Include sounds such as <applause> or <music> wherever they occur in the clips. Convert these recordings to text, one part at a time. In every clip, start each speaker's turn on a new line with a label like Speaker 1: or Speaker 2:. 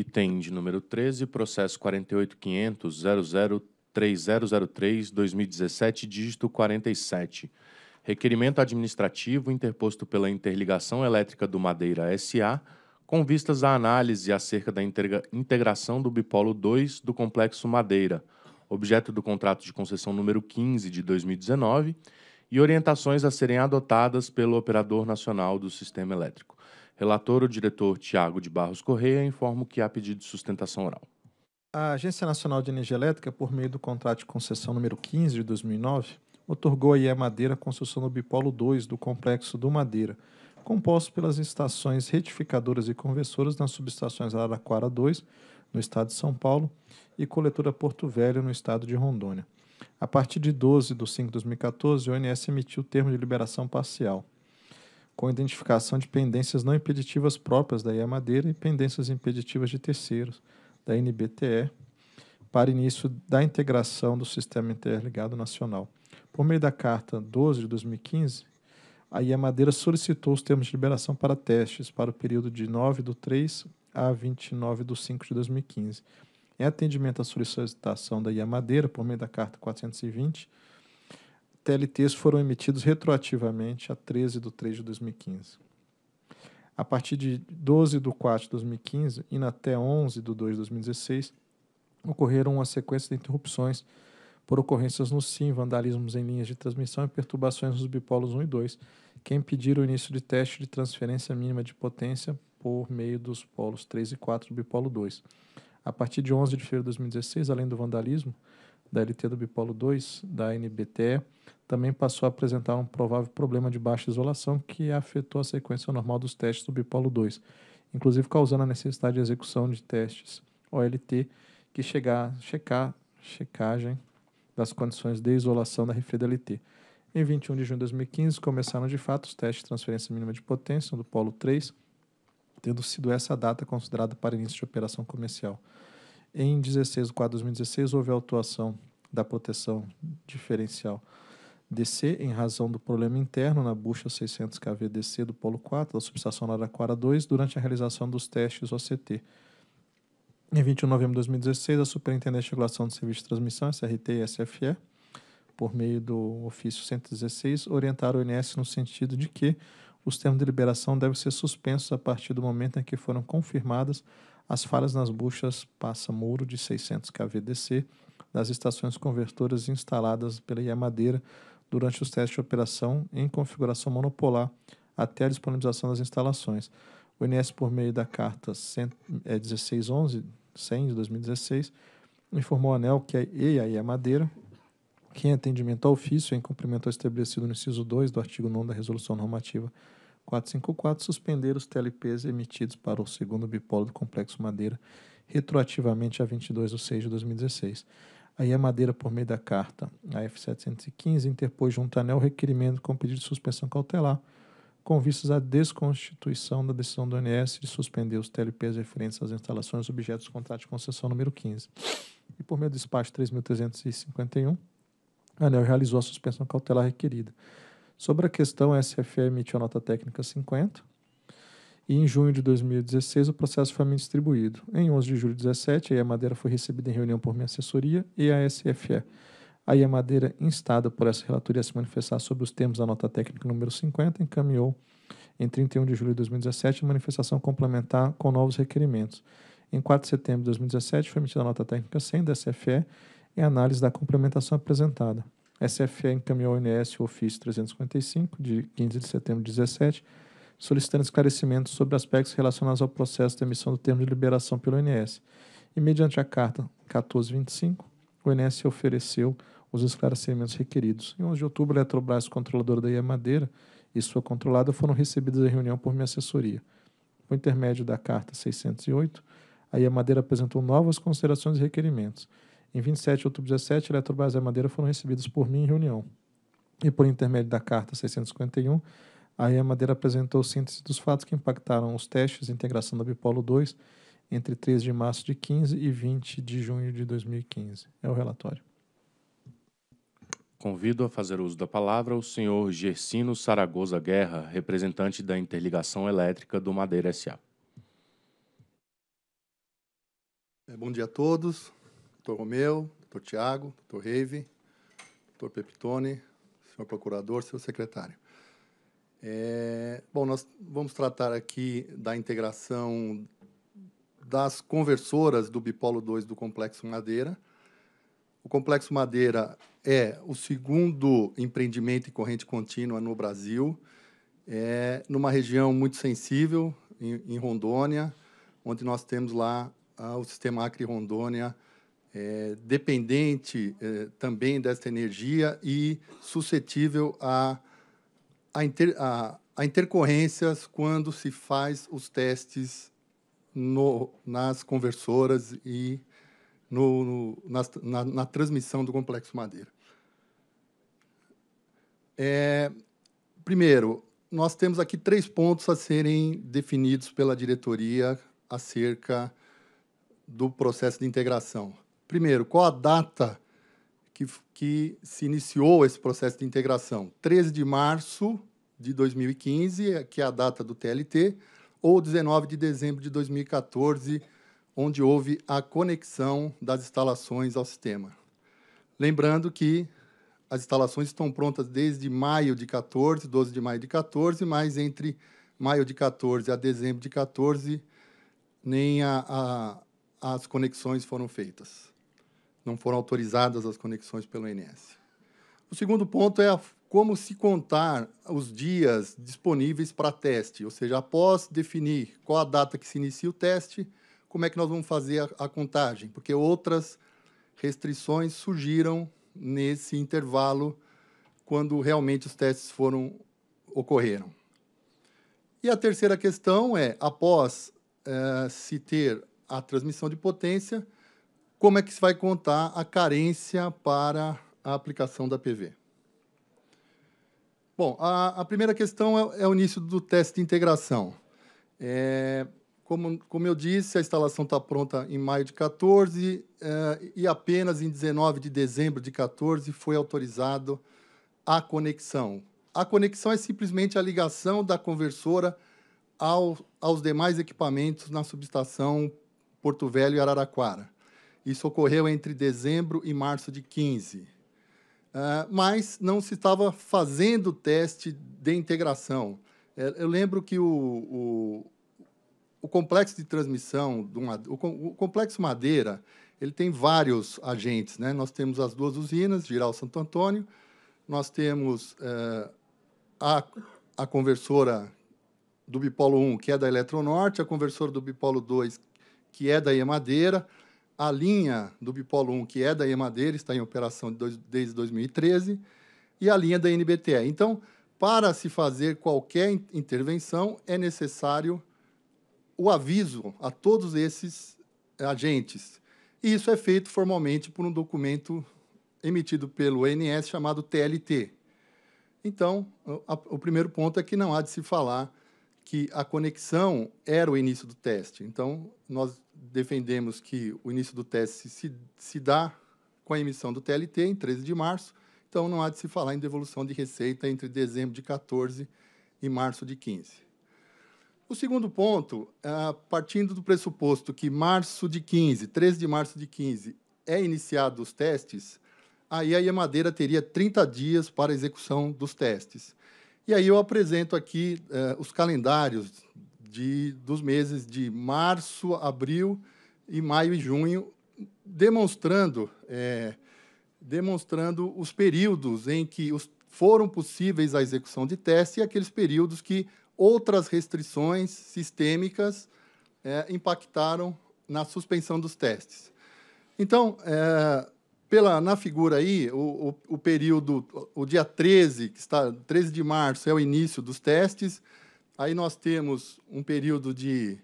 Speaker 1: Item de número 13, processo 48.500.003003-2017, dígito 47. Requerimento administrativo interposto pela Interligação Elétrica do Madeira S.A., com vistas à análise acerca da integração do Bipolo 2 do Complexo Madeira, objeto do contrato de concessão número 15 de 2019, e orientações a serem adotadas pelo Operador Nacional do Sistema Elétrico. Relator, o diretor Tiago de Barros Correia, informa que há pedido de sustentação oral.
Speaker 2: A Agência Nacional de Energia Elétrica, por meio do contrato de concessão número 15 de 2009, otorgou à IE Madeira a construção do bipolo 2 do complexo do Madeira, composto pelas estações retificadoras e conversoras nas subestações Araraquara 2, no estado de São Paulo, e coletora Porto Velho, no estado de Rondônia. A partir de 12 de 5 de 2014, o ONS emitiu o termo de liberação parcial, com identificação de pendências não impeditivas próprias da IA Madeira e pendências impeditivas de terceiros da NBTE para início da integração do Sistema Interligado Nacional. Por meio da Carta 12 de 2015, a IA Madeira solicitou os termos de liberação para testes para o período de 9 do 3 a 29 do 5 de 2015. Em atendimento à solicitação da IA Madeira, por meio da Carta 420, TLTs foram emitidos retroativamente a 13 de 3 de 2015. A partir de 12 de 4 de 2015 e até 11 de 2 de 2016, ocorreram uma sequência de interrupções por ocorrências no SIM, vandalismos em linhas de transmissão e perturbações nos bipolos 1 e 2, que impediram o início de teste de transferência mínima de potência por meio dos polos 3 e 4 do bipolo 2. A partir de 11 de fevereiro de 2016, além do vandalismo, da LT do Bipolo 2 da NBTE também passou a apresentar um provável problema de baixa isolação que afetou a sequência normal dos testes do Bipolo 2, inclusive causando a necessidade de execução de testes OLT que chegar, checar checagem das condições de isolação da refri da LT. Em 21 de junho de 2015, começaram de fato os testes de transferência mínima de potência do Polo 3, tendo sido essa a data considerada para início de operação comercial. Em 16, o quadro 2016, houve a autuação da proteção diferencial DC em razão do problema interno na bucha 600 DC do polo 4 da subestação Araraquara 2 durante a realização dos testes OCT. Em 21 de novembro de 2016, a Superintendente de Regulação de Serviços de Transmissão, SRT e SFE, por meio do ofício 116, orientaram o INS no sentido de que os termos de liberação devem ser suspensos a partir do momento em que foram confirmadas as falhas nas buchas passa-muro de 600 kVDC das estações convertoras instaladas pela Yamadeira durante os testes de operação em configuração monopolar até a disponibilização das instalações. O INS, por meio da carta 1611, 100 é, de 2016, informou a ANEL que a EIA Madeira, que em atendimento ao ofício, em cumprimento ao estabelecido no inciso 2 do artigo 9 da Resolução Normativa 454 suspender os TLPs emitidos para o segundo bipolo do Complexo Madeira retroativamente a 22 de 6 de 2016. Aí a Madeira, por meio da carta AF-715, interpôs junto anel requerimento com pedido de suspensão cautelar, com vistas à desconstituição da decisão do ONS de suspender os TLPs referentes às instalações objetos do contrato de concessão número 15. E por meio do despacho 3.351, a ANEL realizou a suspensão cautelar requerida. Sobre a questão, a SFE emitiu a nota técnica 50 e em junho de 2016 o processo foi me distribuído. Em 11 de julho de 2017, a madeira foi recebida em reunião por minha assessoria e a SFE. A madeira instada por essa relatoria a se manifestar sobre os termos da nota técnica número 50, encaminhou em 31 de julho de 2017 a manifestação complementar com novos requerimentos. Em 4 de setembro de 2017 foi emitida a nota técnica 100 da SFE em análise da complementação apresentada. SFE encaminhou ao INS o ofício 355, de 15 de setembro de 17, solicitando esclarecimentos sobre aspectos relacionados ao processo de emissão do termo de liberação pelo INS. E, mediante a carta 1425, o INS ofereceu os esclarecimentos requeridos. Em 11 de outubro, a Eletrobras, controladora da Madeira e sua controlada foram recebidas em reunião por minha assessoria. Por intermédio da carta 608, a Madeira apresentou novas considerações e requerimentos em 27 de outubro de 2017, Eletrobras e Madeira foram recebidos por mim em reunião. E por intermédio da Carta 651, a Madeira apresentou síntese dos fatos que impactaram os testes de integração da Bipolo 2 entre 3 de março de 15 e 20 de junho de 2015. É o relatório.
Speaker 1: Convido a fazer uso da palavra o senhor Gersino Saragoza Guerra, representante da Interligação Elétrica do Madeira S.A.
Speaker 3: É, bom dia a todos doutor Romeu, doutor Tiago, doutor Reive, doutor Pepitone, senhor procurador, senhor secretário. É, bom, nós vamos tratar aqui da integração das conversoras do bipolo 2 do Complexo Madeira. O Complexo Madeira é o segundo empreendimento em corrente contínua no Brasil, é numa região muito sensível, em, em Rondônia, onde nós temos lá ah, o sistema Acre-Rondônia, é, dependente é, também desta energia e suscetível a, a, inter, a, a intercorrências quando se faz os testes no, nas conversoras e no, no, na, na, na, transmissão do complexo madeira. É, primeiro, nós temos aqui três pontos a serem definidos pela diretoria acerca do processo de integração. Primeiro, qual a data que, que se iniciou esse processo de integração? 13 de março de 2015, que é a data do TLT, ou 19 de dezembro de 2014, onde houve a conexão das instalações ao sistema. Lembrando que as instalações estão prontas desde maio de 14, 12 de maio de 14, mas entre maio de 14 a dezembro de 14, nem a, a, as conexões foram feitas não foram autorizadas as conexões pelo INS. O segundo ponto é a, como se contar os dias disponíveis para teste, ou seja, após definir qual a data que se inicia o teste, como é que nós vamos fazer a, a contagem, porque outras restrições surgiram nesse intervalo quando realmente os testes foram ocorreram. E a terceira questão é, após eh, se ter a transmissão de potência, como é que se vai contar a carência para a aplicação da PV? Bom, a, a primeira questão é, é, o início do teste de integração. É, como, como eu disse, a instalação está pronta em maio de 14 é, e apenas em 19 de dezembro de 14 foi autorizado a conexão. A conexão é simplesmente a ligação da conversora ao, aos demais equipamentos na subestação Porto Velho e Araraquara. Isso ocorreu entre dezembro e março de 15. Uh, ah, mas não se estava fazendo teste de integração. É, eu lembro que o, o, o complexo de transmissão, do, o, o complexo Madeira, ele tem vários agentes. Né? Nós temos as duas usinas, Giral Santo Antônio, nós temos uh, a, a conversora do bipolo 1, que é da Eletronorte, a conversora do bipolo 2, que é da Iemadeira, Madeira, a linha do Bipolo 1, que é da Emadeira, está em operação de dois, desde 2013, e a linha da NBTE. Então, para se fazer qualquer intervenção, é necessário o aviso a todos esses agentes. E isso é feito formalmente por um documento emitido pelo ONS chamado TLT. Então, o primeiro ponto é que não há de se falar que a conexão era o início do teste. Então, nós defendemos que o início do teste se, se dá com a emissão do TLT em 13 de março, então não há de se falar em devolução de receita entre dezembro de 14 e março de 15. O segundo ponto, eh, partindo do pressuposto que março de 15, 13 de março de 15, é iniciado os testes, aí a Yamadeira teria 30 dias para execução dos testes. E aí eu apresento aqui eh, os calendários de, dos meses de março, abril e maio e junho, demonstrando, eh, demonstrando os períodos em que os, foram possíveis a execução de testes e aqueles períodos que outras restrições sistêmicas eh, impactaram na suspensão dos testes. Então, é, pela, na figura aí, o, o, o, período, o dia 13, que está 13 de março, é o início dos testes. Aí nós temos um período de,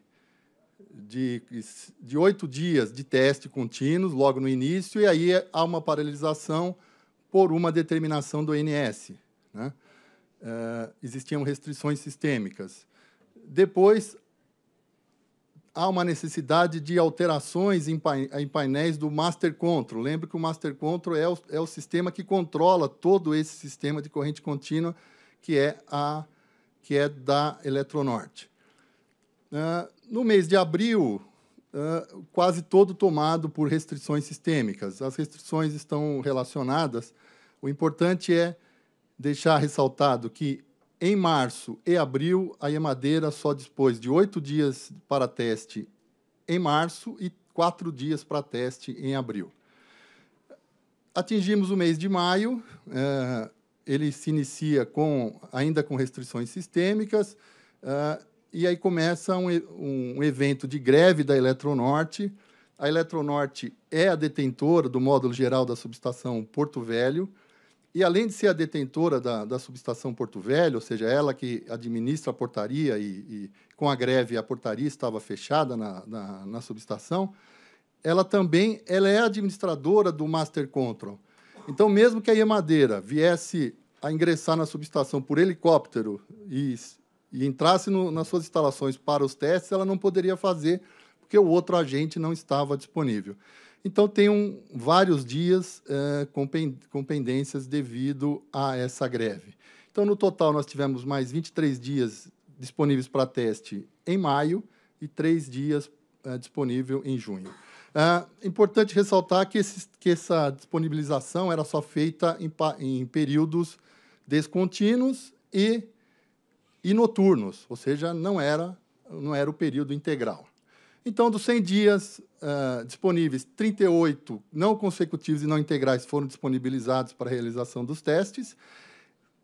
Speaker 3: de, de oito dias de teste contínuos, logo no início, e aí há uma paralisação por uma determinação do INS. Né? Uh, existiam restrições sistêmicas. Depois, há uma necessidade de alterações em, painéis do Master Control. Lembre que o Master Control é o, é o sistema que controla todo esse sistema de corrente contínua que é, a, que é da Eletronorte. Uh, no mês de abril, uh, quase todo tomado por restrições sistêmicas. As restrições estão relacionadas. O importante é deixar ressaltado que em março e abril, a Emadeira só dispôs de oito dias para teste em março e quatro dias para teste em abril. Atingimos o mês de maio, eh, ele se inicia com, ainda com restrições sistêmicas, eh, e aí começa um, um, evento de greve da Eletronorte. A Eletronorte é a detentora do módulo geral da subestação Porto Velho, e além de ser a detentora da, da subestação Porto Velho, ou seja, ela que administra a portaria e, e com a greve a portaria estava fechada na, na, na, subestação, ela também ela é administradora do Master Control. Então, mesmo que a Yamadeira viesse a ingressar na subestação por helicóptero e, e entrasse no, nas suas instalações para os testes, ela não poderia fazer porque o outro agente não estava disponível. Então, tem vários dias eh, com, pendências devido a essa greve. Então, no total, nós tivemos mais 23 dias disponíveis para teste em maio e três dias é, disponível em junho. Eh, importante ressaltar que, esse, que essa disponibilização era só feita em, em períodos descontínuos e, e noturnos, ou seja, não era, não era o período integral. Então, dos 100 dias uh, disponíveis, 38 não consecutivos e não integrais foram disponibilizados para a realização dos testes.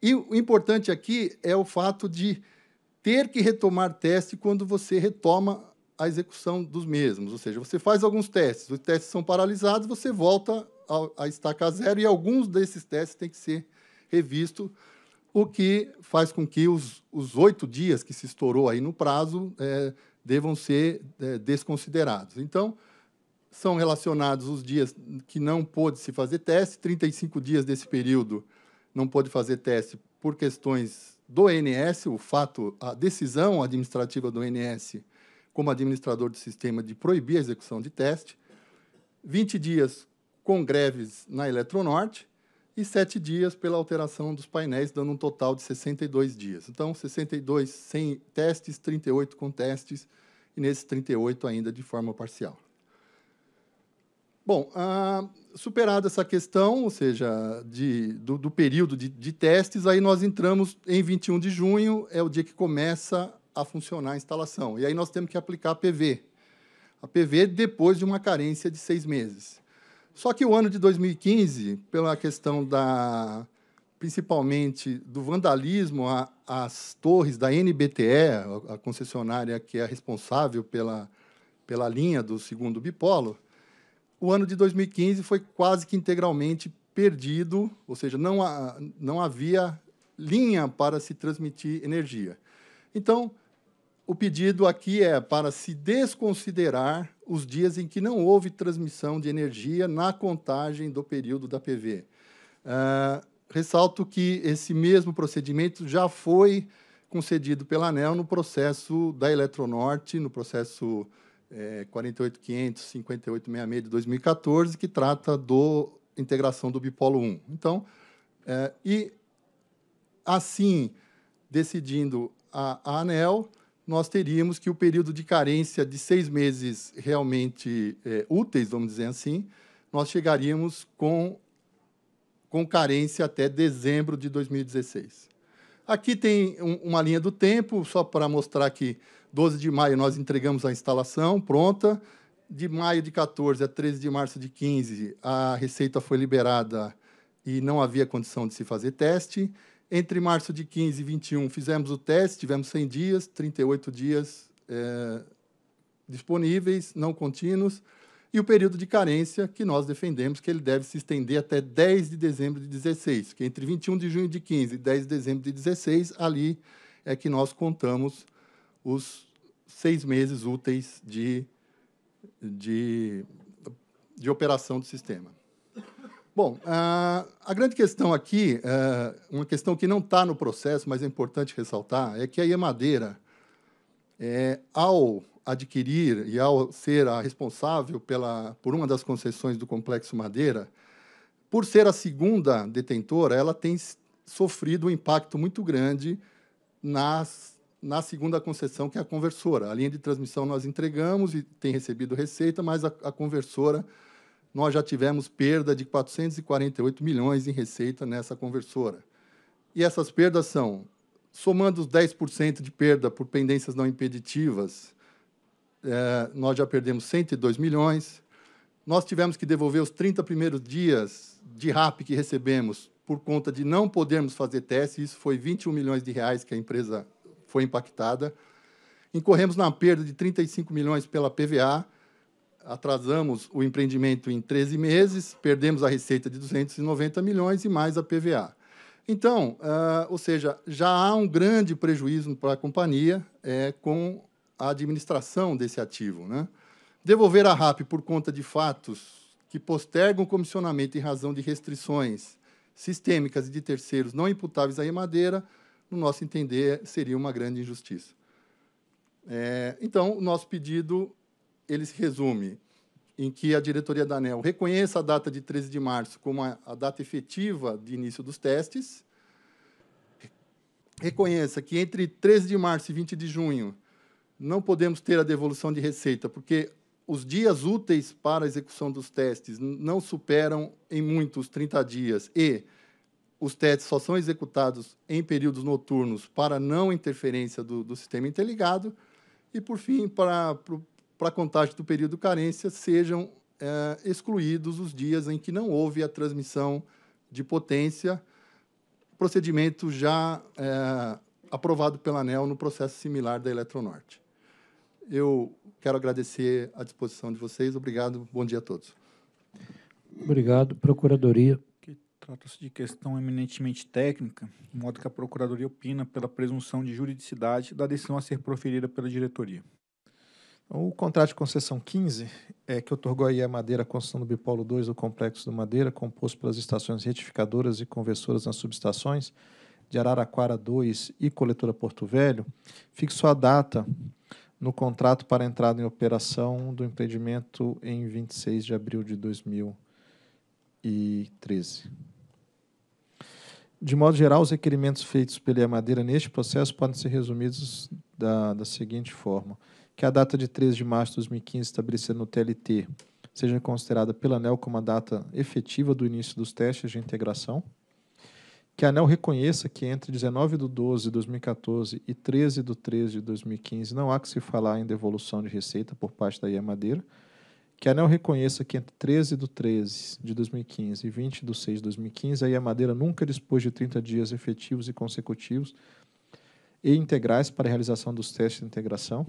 Speaker 3: E o importante aqui é o fato de ter que retomar teste quando você retoma a execução dos mesmos. Ou seja, você faz alguns testes, os testes são paralisados, você volta a, a estaca zero e alguns desses testes têm que ser revistos, o que faz com que os oito dias que se estourou aí no prazo é, devam ser é, desconsiderados. Então, são relacionados os dias que não pôde se fazer teste, 35 dias desse período não pôde fazer teste por questões do NS, o fato, a decisão administrativa do NS como administrador do sistema de proibir a execução de teste, 20 dias com greves na Eletronorte, e sete dias pela alteração dos painéis, dando um total de 62 dias. Então, 62 sem testes, 38 com testes, e nesses 38 ainda de forma parcial. Bom, ah, superada essa questão, ou seja, de, do, do, período de, de testes, aí nós entramos em 21 de junho, é o dia que começa a funcionar a instalação. E aí nós temos que aplicar a PV. A PV depois de uma carência de seis meses. Só que o ano de 2015, pela questão da principalmente do vandalismo às torres da NBTE, a, concessionária que é responsável pela, pela linha do segundo bipolo, o ano de 2015 foi quase que integralmente perdido, ou seja, não, não havia linha para se transmitir energia. Então, o pedido aqui é para se desconsiderar os dias em que não houve transmissão de energia na contagem do período da PV. Uh, ah, ressalto que esse mesmo procedimento já foi concedido pela ANEL no processo da Eletronorte, no processo é, 48500, 5866 de 2014, que trata da integração do bipolo 1. Então, é, e assim decidindo a, a ANEL, nós teríamos que o período de carência de seis meses realmente é, úteis, vamos dizer assim, nós chegaríamos com, com carência até dezembro de 2016. Aqui tem um, uma linha do tempo, só para mostrar que 12 de maio nós entregamos a instalação pronta, de maio de 14 a 13 de março de 15, a receita foi liberada e não havia condição de se fazer teste. Entre março de 15 e 21, fizemos o teste, tivemos 100 dias, 38 dias é, disponíveis, não contínuos, e o período de carência, que nós defendemos que ele deve se estender até 10 de dezembro de 16, que entre 21 de junho de 15 e 10 de dezembro de 16, ali é que nós contamos os seis meses úteis de, de, de operação do sistema. Bom, a grande questão aqui, é, uma questão que não está no processo, mas é importante ressaltar, é que a Iemadeira, é, ao adquirir e ao ser a responsável pela, por uma das concessões do Complexo Madeira, por ser a segunda detentora, ela tem sofrido um impacto muito grande nas, na segunda concessão, que é a conversora. A linha de transmissão nós entregamos e tem recebido receita, mas a, a conversora nós já tivemos perda de 448 milhões em receita nessa conversora. E essas perdas são, somando os 10% de perda por pendências não impeditivas, é, nós já perdemos 102 milhões. Nós tivemos que devolver os 30 primeiros dias de RAP que recebemos por conta de não podermos fazer teste. Isso foi 21 milhões de reais que a empresa foi impactada. Incorremos na perda de 35 milhões pela PVA atrasamos o empreendimento em 13 meses, perdemos a receita de 290 milhões e mais a PVA. Então, uh, ou seja, já há um grande prejuízo para a companhia é, com a administração desse ativo. Né? Devolver a RAP por conta de fatos que postergam o comissionamento em razão de restrições sistêmicas e de terceiros não imputáveis à Emadeira, no nosso entender, seria uma grande injustiça. É, então, o nosso pedido ele se resume em que a diretoria da ANEL reconheça a data de 13 de março como a, a data efetiva de início dos testes, reconheça que entre 13 de março e 20 de junho não podemos ter a devolução de receita, porque os dias úteis para a execução dos testes não superam em muito os 30 dias e os testes só são executados em períodos noturnos para não interferência do, do sistema interligado. E, por fim, para, para, para contagem do período carência sejam é, excluídos os dias em que não houve a transmissão de potência, procedimento já é, aprovado pela ANEL no processo similar da Eletronorte. Eu quero agradecer a disposição de vocês. Obrigado. Bom dia a todos.
Speaker 4: Obrigado. Procuradoria.
Speaker 3: Trata-se de questão eminentemente técnica, de modo que a Procuradoria opina pela presunção de
Speaker 2: juridicidade da decisão a ser proferida pela diretoria. O contrato de concessão 15, é, que otorgou aí a Madeira a construção do Bipolo 2 do Complexo do Madeira, composto pelas estações retificadoras e conversoras nas subestações de Araraquara 2 e Coletora Porto Velho, fixou a data no contrato para entrada em operação do empreendimento em 26 de abril de 2013. De modo geral, os requerimentos feitos pela Madeira neste processo podem ser resumidos da, da seguinte forma que a data de 13 de março de 2015 estabelecida no TLT seja considerada pela ANEL como a data efetiva do início dos testes de integração, que a ANEL reconheça que entre 19 de 12 de 2014 e 13 de 13 de 2015 não há que se falar em devolução de receita por parte da IA Madeira, que a ANEL reconheça que entre 13 de 13 de 2015 e 20 de 6 de 2015 a IA Madeira nunca dispôs de 30 dias efetivos e consecutivos e integrais para a realização dos testes de integração,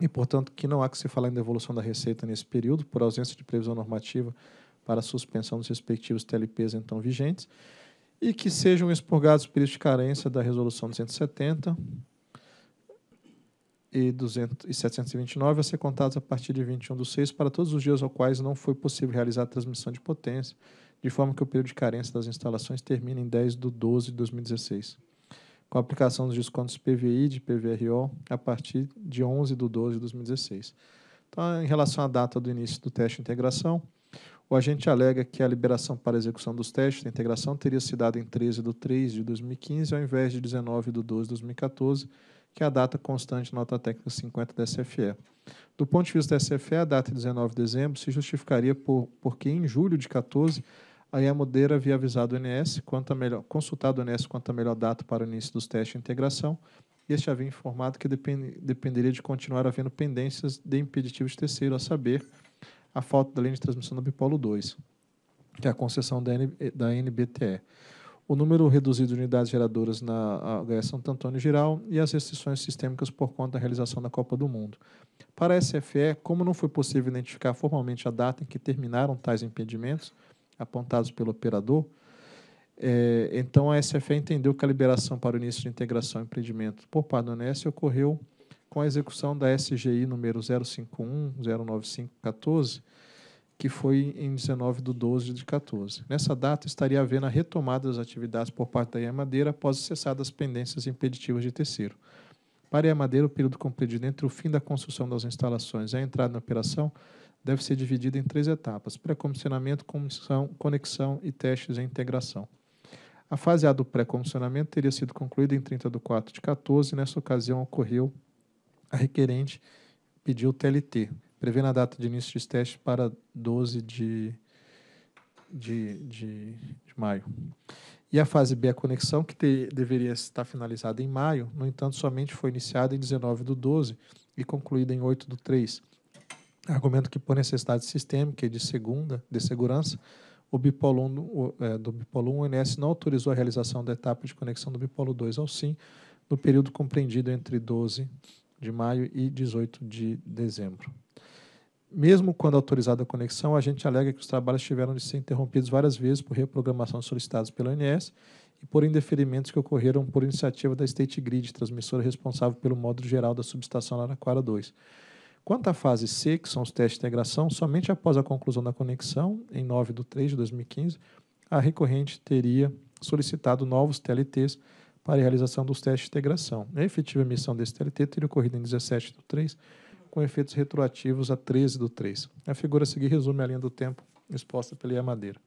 Speaker 2: e, portanto, que não há que se falar em devolução da receita nesse período, por ausência de previsão normativa para suspensão dos respectivos TLPs então vigentes, e que sejam expurgados períodos de carência da Resolução 270 e, e 729 a ser contados a partir de 21 do 6 para todos os dias aos quais não foi possível realizar a transmissão de potência, de forma que o período de carência das instalações termine em 10 do 12 de 2016 com a aplicação dos descontos PVI de PVRO a partir de 11 de 12 de 2016. Então, em relação à data do início do teste de integração, o agente alega que a liberação para execução dos testes de integração teria se dada em 13 de 3 de 2015, ao invés de 19 de 12 de 2014, que é a data constante na nota técnica 50 da SFE. Do ponto de vista da SFE, a data de 19 de dezembro se justificaria por, porque em julho de 14 a Iamudeira havia avisado o NS quanto a melhor, consultado o NS quanto a melhor data para o início dos testes de integração, e este havia informado que depend, dependeria de continuar havendo pendências de impeditivos de terceiro, a saber, a falta da linha de transmissão do bipolo 2, que é a concessão da, N, da NBTE o número reduzido de unidades geradoras na HS Santo Antônio Geral e as restrições sistêmicas por conta da realização da Copa do Mundo. Para a SFE, como não foi possível identificar formalmente a data em que terminaram tais impedimentos, apontados pelo operador, é, então a SFE entendeu que a liberação para o início de integração e empreendimento por parte do ONS ocorreu com a execução da SGI número 051 que foi em 19 de 12 de 14. Nessa data, estaria havendo a retomada das atividades por parte da Madeira após cessar as pendências impeditivas de terceiro. Para a Madeira o período compreendido entre o fim da construção das instalações e a entrada na operação deve ser dividida em três etapas: pré-comissionamento, conexão e testes e integração. A fase A do pré-comissionamento teria sido concluída em 30 de 4 de 14, e nessa ocasião ocorreu a requerente pediu o TLT, prevendo a data de início dos testes para 12 de, de, de, de maio. E a fase B, a conexão, que te, deveria estar finalizada em maio, no entanto, somente foi iniciada em 19 do 12 e concluída em 8 do 3 argumento que, por necessidade sistêmica e de segunda, de segurança, o bipolo 1, o, é, do bipolo 1 o NS não autorizou a realização da etapa de conexão do bipolo 2 ao SIM no período compreendido entre 12 de maio e 18 de dezembro. Mesmo quando autorizada a conexão, a gente alega que os trabalhos tiveram de ser interrompidos várias vezes por reprogramação solicitadas pelo ONS e por indeferimentos que ocorreram por iniciativa da State Grid, transmissora responsável pelo módulo geral da subestação Araraquara 2 Quanto à fase C, que são os testes de integração, somente após a conclusão da conexão, em 9 de 3 de 2015, a recorrente teria solicitado novos TLTs para a realização dos testes de integração. A efetiva emissão desse TLT teria ocorrido em 17 de 3, com efeitos retroativos a 13 de 3. A figura a seguir resume a linha do tempo exposta pela Madeira.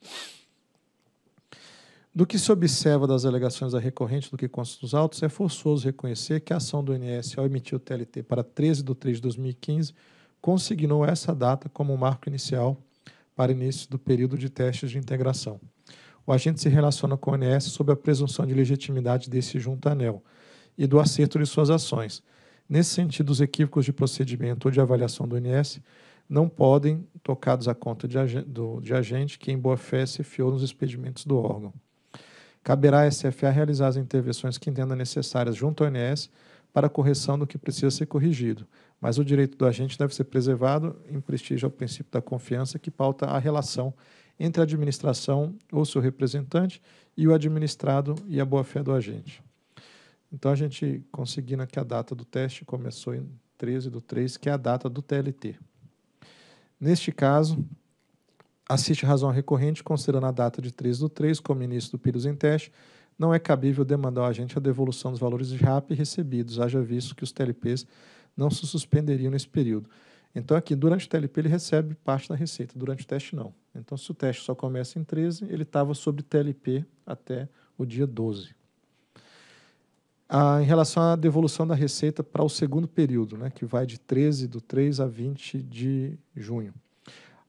Speaker 2: Do que se observa das alegações da recorrente do que consta dos autos, é forçoso reconhecer que a ação do INS, ao emitir o TLT para 13 de 3 de 2015, consignou essa data como marco inicial para início do período de testes de integração. O agente se relaciona com o INS sob a presunção de legitimidade desse juntanel e do acerto de suas ações. Nesse sentido, os equívocos de procedimento ou de avaliação do INS não podem, tocados à conta de agente que em boa fé se fiou nos expedimentos do órgão. Caberá à SFA realizar as intervenções que entenda necessárias junto à ONS para a correção do que precisa ser corrigido, mas o direito do agente deve ser preservado em prestígio ao princípio da confiança que pauta a relação entre a administração ou seu representante e o administrado e a boa-fé do agente. Então, a gente conseguindo aqui a data do teste, começou em 13 do 3, que é a data do TLT. Neste caso, assiste razão recorrente, considerando a data de 3 do 3 como início do período em teste, não é cabível demandar ao agente a devolução dos valores de RAP recebidos, haja visto que os TLPs não se suspenderiam nesse período. Então, aqui, durante o TLP, ele recebe parte da receita, durante o teste, não. Então, se o teste só começa em 13, ele estava sobre TLP até o dia 12. Ah, em relação à devolução da receita para o segundo período, né, que vai de 13 do 3 a 20 de junho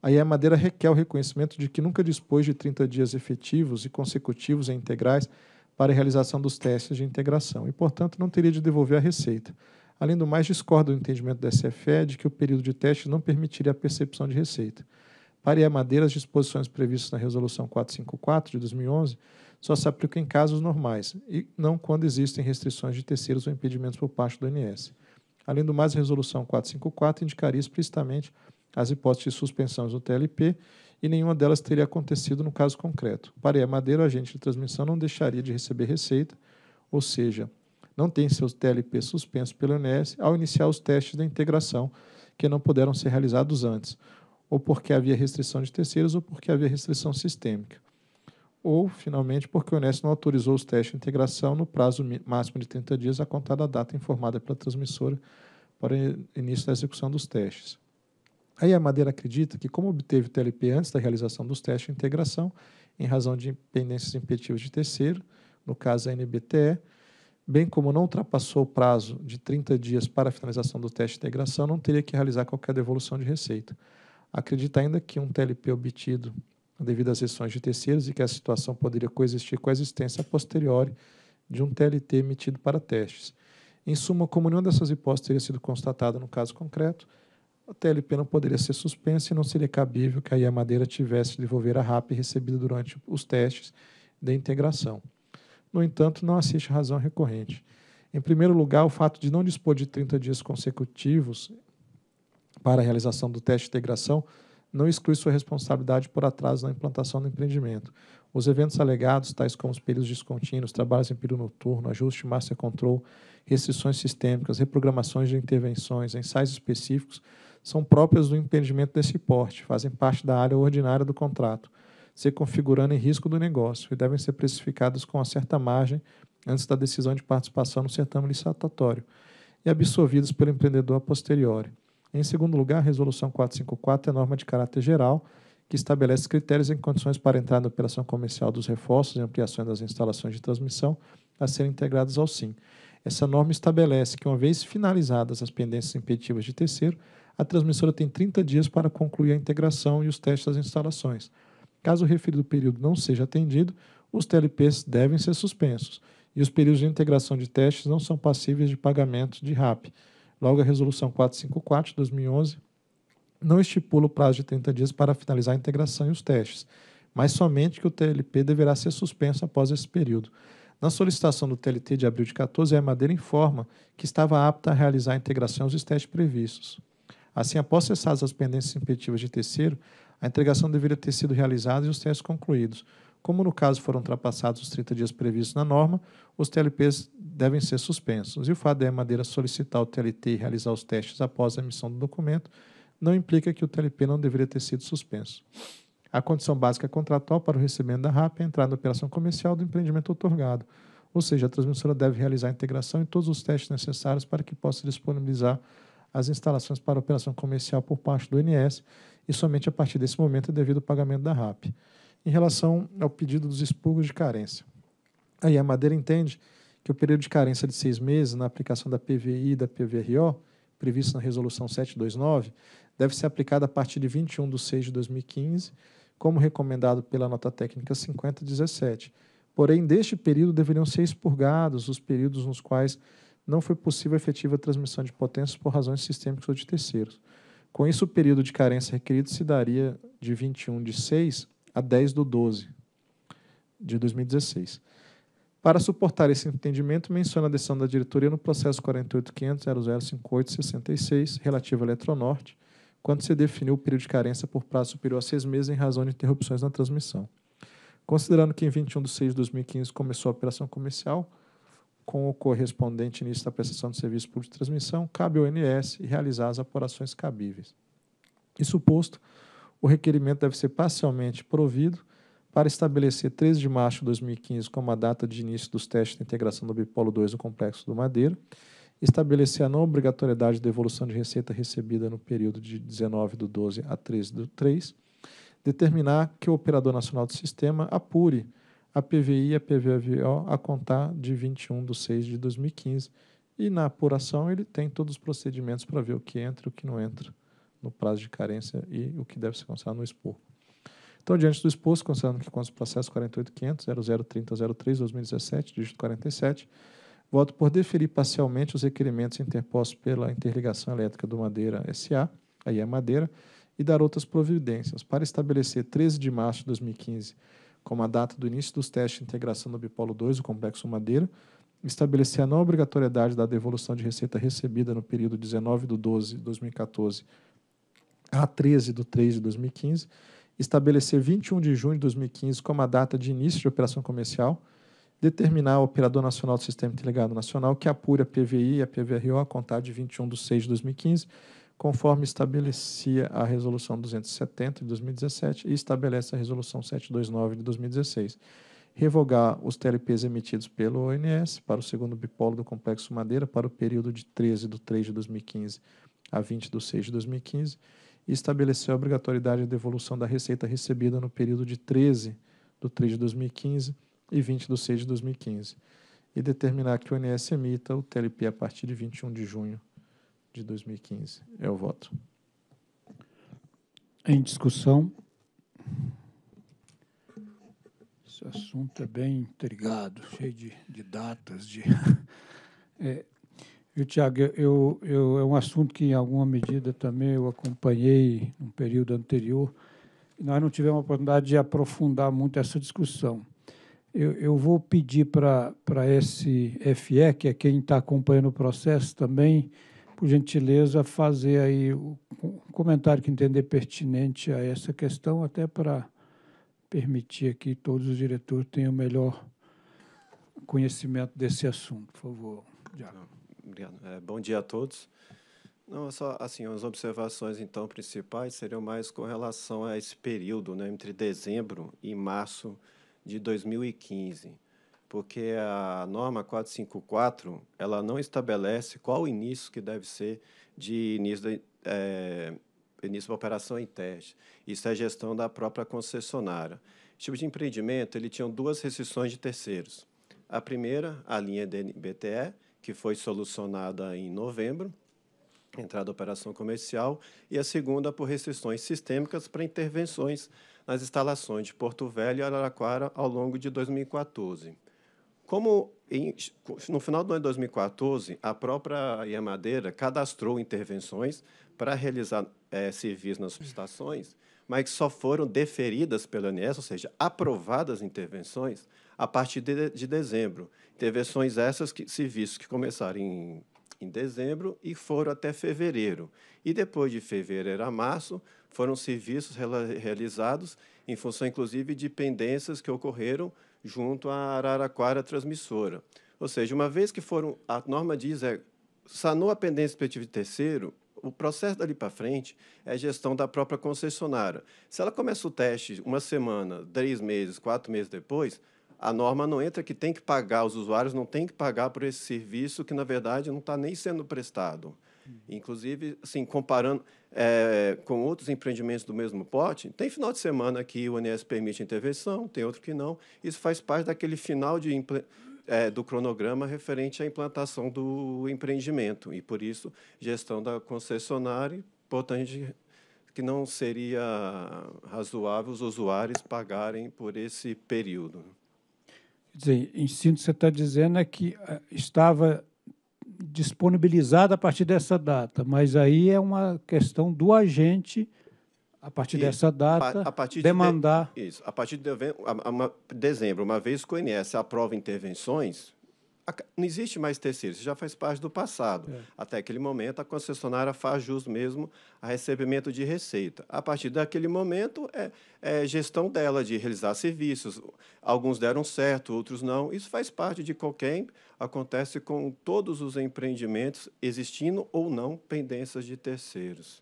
Speaker 2: a Madeira requer o reconhecimento de que nunca dispôs de 30 dias efetivos e consecutivos e integrais para a realização dos testes de integração e, portanto, não teria de devolver a receita. Além do mais, discorda do entendimento da SFE de que o período de teste não permitiria a percepção de receita. Para a Madeira as disposições previstas na Resolução 454 de 2011 só se aplicam em casos normais e não quando existem restrições de terceiros ou impedimentos por parte do INS. Além do mais, a Resolução 454 indicaria explicitamente as hipóteses de suspensão do TLP e nenhuma delas teria acontecido no caso concreto. Para a Madeira, o agente de transmissão não deixaria de receber receita, ou seja, não tem seus TLP suspensos pelo INS ao iniciar os testes da integração, que não puderam ser realizados antes, ou porque havia restrição de terceiros ou porque havia restrição sistêmica. Ou, finalmente, porque o INS não autorizou os testes de integração no prazo máximo de 30 dias a contar da data informada pela transmissora para início da execução dos testes. Aí a Madeira acredita que, como obteve o TLP antes da realização dos testes de integração, em razão de pendências impetivas de terceiro, no caso a NBTE, bem como não ultrapassou o prazo de 30 dias para a finalização do teste de integração, não teria que realizar qualquer devolução de receita. Acredita ainda que um TLP obtido devido às sessões de terceiros e que a situação poderia coexistir com a existência a posteriori de um TLT emitido para testes. Em suma, como nenhuma dessas hipóteses teria sido constatada no caso concreto, a TLP não poderia ser suspensa e não seria cabível que a madeira tivesse de devolver a RAP recebida durante os testes de integração. No entanto, não assiste razão recorrente. Em primeiro lugar, o fato de não dispor de 30 dias consecutivos para a realização do teste de integração não exclui sua responsabilidade por atraso na implantação do empreendimento. Os eventos alegados, tais como os períodos descontínuos, trabalhos em período noturno, ajuste master control, restrições sistêmicas, reprogramações de intervenções, ensaios específicos, são próprias do empreendimento desse porte, fazem parte da área ordinária do contrato, se configurando em risco do negócio e devem ser precificadas com uma certa margem antes da decisão de participação no certame licitatório e absorvidas pelo empreendedor a posteriori. Em segundo lugar, a Resolução 454 é norma de caráter geral que estabelece critérios e condições para entrar na operação comercial dos reforços e ampliações das instalações de transmissão a serem integradas ao SIM. Essa norma estabelece que, uma vez finalizadas as pendências impeditivas de terceiro, a transmissora tem 30 dias para concluir a integração e os testes das instalações. Caso o referido período não seja atendido, os TLPs devem ser suspensos e os períodos de integração de testes não são passíveis de pagamento de RAP. Logo, a Resolução 454 de 2011 não estipula o prazo de 30 dias para finalizar a integração e os testes, mas somente que o TLP deverá ser suspenso após esse período. Na solicitação do TLT de abril de 14, a Madeira informa que estava apta a realizar a integração e os testes previstos. Assim, após cessadas as pendências impetivas de terceiro, a entregação deveria ter sido realizada e os testes concluídos. Como no caso foram ultrapassados os 30 dias previstos na norma, os TLPs devem ser suspensos. E o fato de é, a é Madeira solicitar o TLT e realizar os testes após a emissão do documento não implica que o TLP não deveria ter sido suspenso. A condição básica contratual para o recebimento da RAP é entrar na operação comercial do empreendimento otorgado, ou seja, a transmissora deve realizar a integração e todos os testes necessários para que possa disponibilizar as instalações para operação comercial por parte do INS e somente a partir desse momento é devido o pagamento da RAP. Em relação ao pedido dos expurgos de carência, aí a Madeira entende que o período de carência de seis meses na aplicação da PVI e da PVRO, previsto na Resolução 729, deve ser aplicado a partir de 21 de 6 de 2015, como recomendado pela nota técnica 5017. Porém, deste período deveriam ser expurgados os períodos nos quais não foi possível a efetiva transmissão de potências por razões sistêmicas ou de terceiros. Com isso, o período de carência requerido se daria de 21 de 6 a 10 do 12 de 2016. Para suportar esse entendimento, menciona a decisão da diretoria no processo 48.500.005866, relativo à Eletronorte, quando se definiu o período de carência por prazo superior a seis meses em razão de interrupções na transmissão. Considerando que em 21 de 6 de 2015 começou a operação comercial, com o correspondente início da prestação de serviço público de transmissão, cabe ao ONS realizar as apurações cabíveis. Isso posto, o requerimento deve ser parcialmente provido para estabelecer 13 de março de 2015 como a data de início dos testes de integração do Bipolo 2 no Complexo do Madeira, estabelecer a não obrigatoriedade de devolução de receita recebida no período de 19 do 12 a 13 do 3, determinar que o Operador Nacional do Sistema apure a PVI e a PVAVO a contar de 21 de 6 de 2015. E na apuração ele tem todos os procedimentos para ver o que entra e o que não entra no prazo de carência e o que deve ser considerado no expor. Então, diante do exposto, considerando que consta o processo 48.500.0030.03.2017, dígito 47, voto por deferir parcialmente os requerimentos interpostos pela Interligação Elétrica do Madeira S.A., aí é Madeira, e dar outras providências para estabelecer 13 de março de 2015 como a data do início dos testes de integração do bipolo 2 do complexo madeira, estabelecer a não obrigatoriedade da devolução de receita recebida no período 19 de 12 de 2014 a 13 de 3 de 2015, estabelecer 21 de junho de 2015 como a data de início de operação comercial, determinar ao Operador Nacional do Sistema Interligado Nacional que apure a PVI e a PVRO a contar de 21 de 6 de 2015 conforme estabelecia a Resolução 270 de 2017 e estabelece a Resolução 729 de 2016. Revogar os TLPs emitidos pelo ONS para o segundo bipolo do Complexo Madeira para o período de 13 de 3 de 2015 a 20 de 6 de 2015 e estabelecer a obrigatoriedade de devolução da receita recebida no período de 13 de 3 de 2015 e 20 de 6 de 2015 e determinar que o ONS emita o TLP a partir de 21 de junho de 2015. É o
Speaker 4: voto. Em discussão. Esse assunto é bem intrigado, cheio de, de datas. De... <laughs> é, eu, Tiago, eu, eu, é um assunto que, em alguma medida, também eu acompanhei num período anterior. E nós não tivemos a oportunidade de aprofundar muito essa discussão. Eu, eu vou pedir para esse FE, que é quem está acompanhando o processo também, por gentileza, fazer aí o comentário que entender pertinente a essa questão, até para permitir que todos os diretores tenham o melhor conhecimento desse assunto. Por favor, Diago.
Speaker 5: Obrigado. É, bom dia a todos. Não, só assim, as observações então principais seriam mais com relação a esse período, né, entre dezembro e março de 2015 porque a norma 454 ela não estabelece qual o início que deve ser de início, de, eh, é, início da operação em teste. Isso é gestão da própria concessionária. Esse tipo de empreendimento ele tinha duas restrições de terceiros. A primeira, a linha DNBTE, que foi solucionada em novembro, entrada da operação comercial, e a segunda por restrições sistêmicas para intervenções nas instalações de Porto Velho e Araraquara ao longo de 2014. Como em, no final do ano de 2014, a própria Yamadeira cadastrou intervenções para realizar é, eh, serviços nas subestações, mas que só foram deferidas pelo ANS, ou seja, aprovadas intervenções, a partir de, de dezembro. Intervenções essas, que, serviços que começaram em, em dezembro e foram até fevereiro. E depois de fevereiro a março, foram serviços realizados em função, inclusive, de pendências que ocorreram junto à Araraquara Transmissora. Ou seja, uma vez que foram, a norma diz, é, sanou a pendência respectiva de terceiro, o processo dali para frente é gestão da própria concessionária. Se ela começa o teste uma semana, três meses, quatro meses depois, a norma não entra que tem que pagar, os usuários não têm que pagar por esse serviço que, na verdade, não está nem sendo prestado. Inclusive, assim, comparando é, com outros empreendimentos do mesmo porte, tem final de semana que o ONS permite intervenção, tem outro que não. Isso faz parte daquele final de, é, do cronograma referente à implantação do empreendimento. E, por isso, gestão da concessionária, importante que não seria razoável os usuários pagarem por esse período.
Speaker 4: Quer dizer, em síntese, você está dizendo é que é, estava disponibilizada a partir dessa data, mas aí é uma questão do agente a partir dessa data, a partir demandar.
Speaker 5: De, isso, a partir de dezembro, uma vez que o INS aprova intervenções, não existe mais terceiro, isso já faz parte do passado. É. Até aquele momento, a concessionária faz jus mesmo a recebimento de receita. A partir daquele momento, é, é, gestão dela de realizar serviços. Alguns deram certo, outros não. Isso faz parte de qualquer. Acontece com todos os empreendimentos, existindo ou não pendências de terceiros.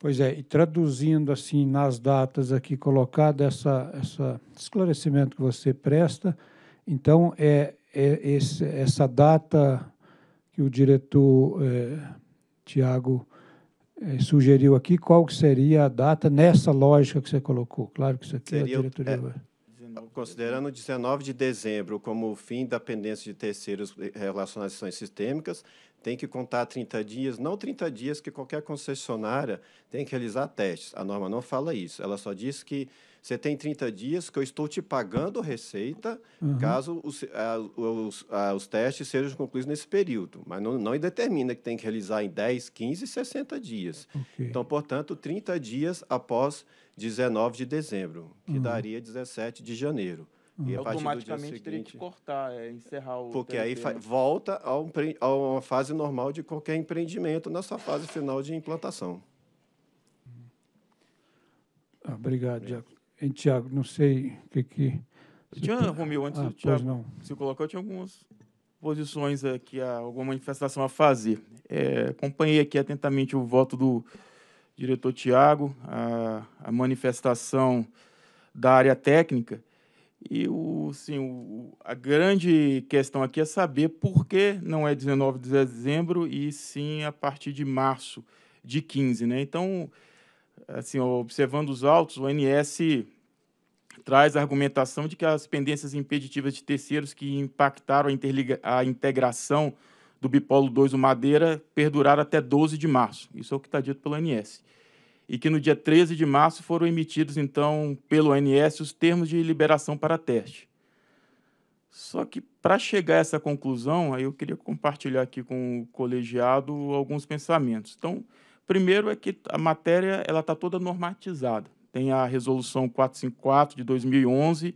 Speaker 4: Pois é, e traduzindo assim nas datas aqui colocadas, essa, essa esclarecimento que você presta, então é é esse, essa data que o diretor é, Tiago é, sugeriu aqui, qual que seria a data nessa lógica que você colocou? Claro que isso aqui seria, é a é, diretoria.
Speaker 5: Considerando 19 de dezembro como o fim da pendência de terceiros eh, relacionados a ações sistêmicas, tem que contar 30 dias, não 30 dias que qualquer concessionária tem que realizar testes. A norma não fala isso, ela só diz que você tem 30 dias que eu estou te pagando receita uhum. caso os, a, os, a, os, testes sejam concluídos nesse período. Mas não, não determina que tem que realizar em 10, 15, 60 dias. Okay. Então, portanto, 30 dias após 19 de dezembro, que uhum. daria 17 de janeiro. E uhum. automaticamente seguinte, teria que
Speaker 1: cortar, é, encerrar o. Porque aí né?
Speaker 5: volta a, um, a, uma fase normal de qualquer empreendimento na sua fase final de implantação.
Speaker 4: Ah, obrigado, Diaco em Tiago, não sei o que que... Tinha, Romil, antes ah, do Tiago
Speaker 1: se colocar, eu tinha algumas posições aqui, ah, alguma manifestação a fazer. É, acompanhei aqui atentamente o voto do diretor Tiago, a, a manifestação da área técnica, e o, sim, o, a grande questão aqui é saber por que não é 19 de dezembro e sim a partir de março de 15. Né? Então, assim, observando os autos, o ONS traz a argumentação de que as pendências impeditivas de terceiros que impactaram a, a integração do Bipolo 2 do Madeira perduraram até 12 de março. Isso é o que está dito pelo ONS. E que no dia 13 de março foram emitidos, então, pelo ONS, os termos de liberação para teste. Só que para chegar a essa conclusão, aí eu queria compartilhar aqui com o colegiado alguns pensamentos. Então, Primeiro é que a matéria ela está toda normatizada. Tem a resolução 454 de 2011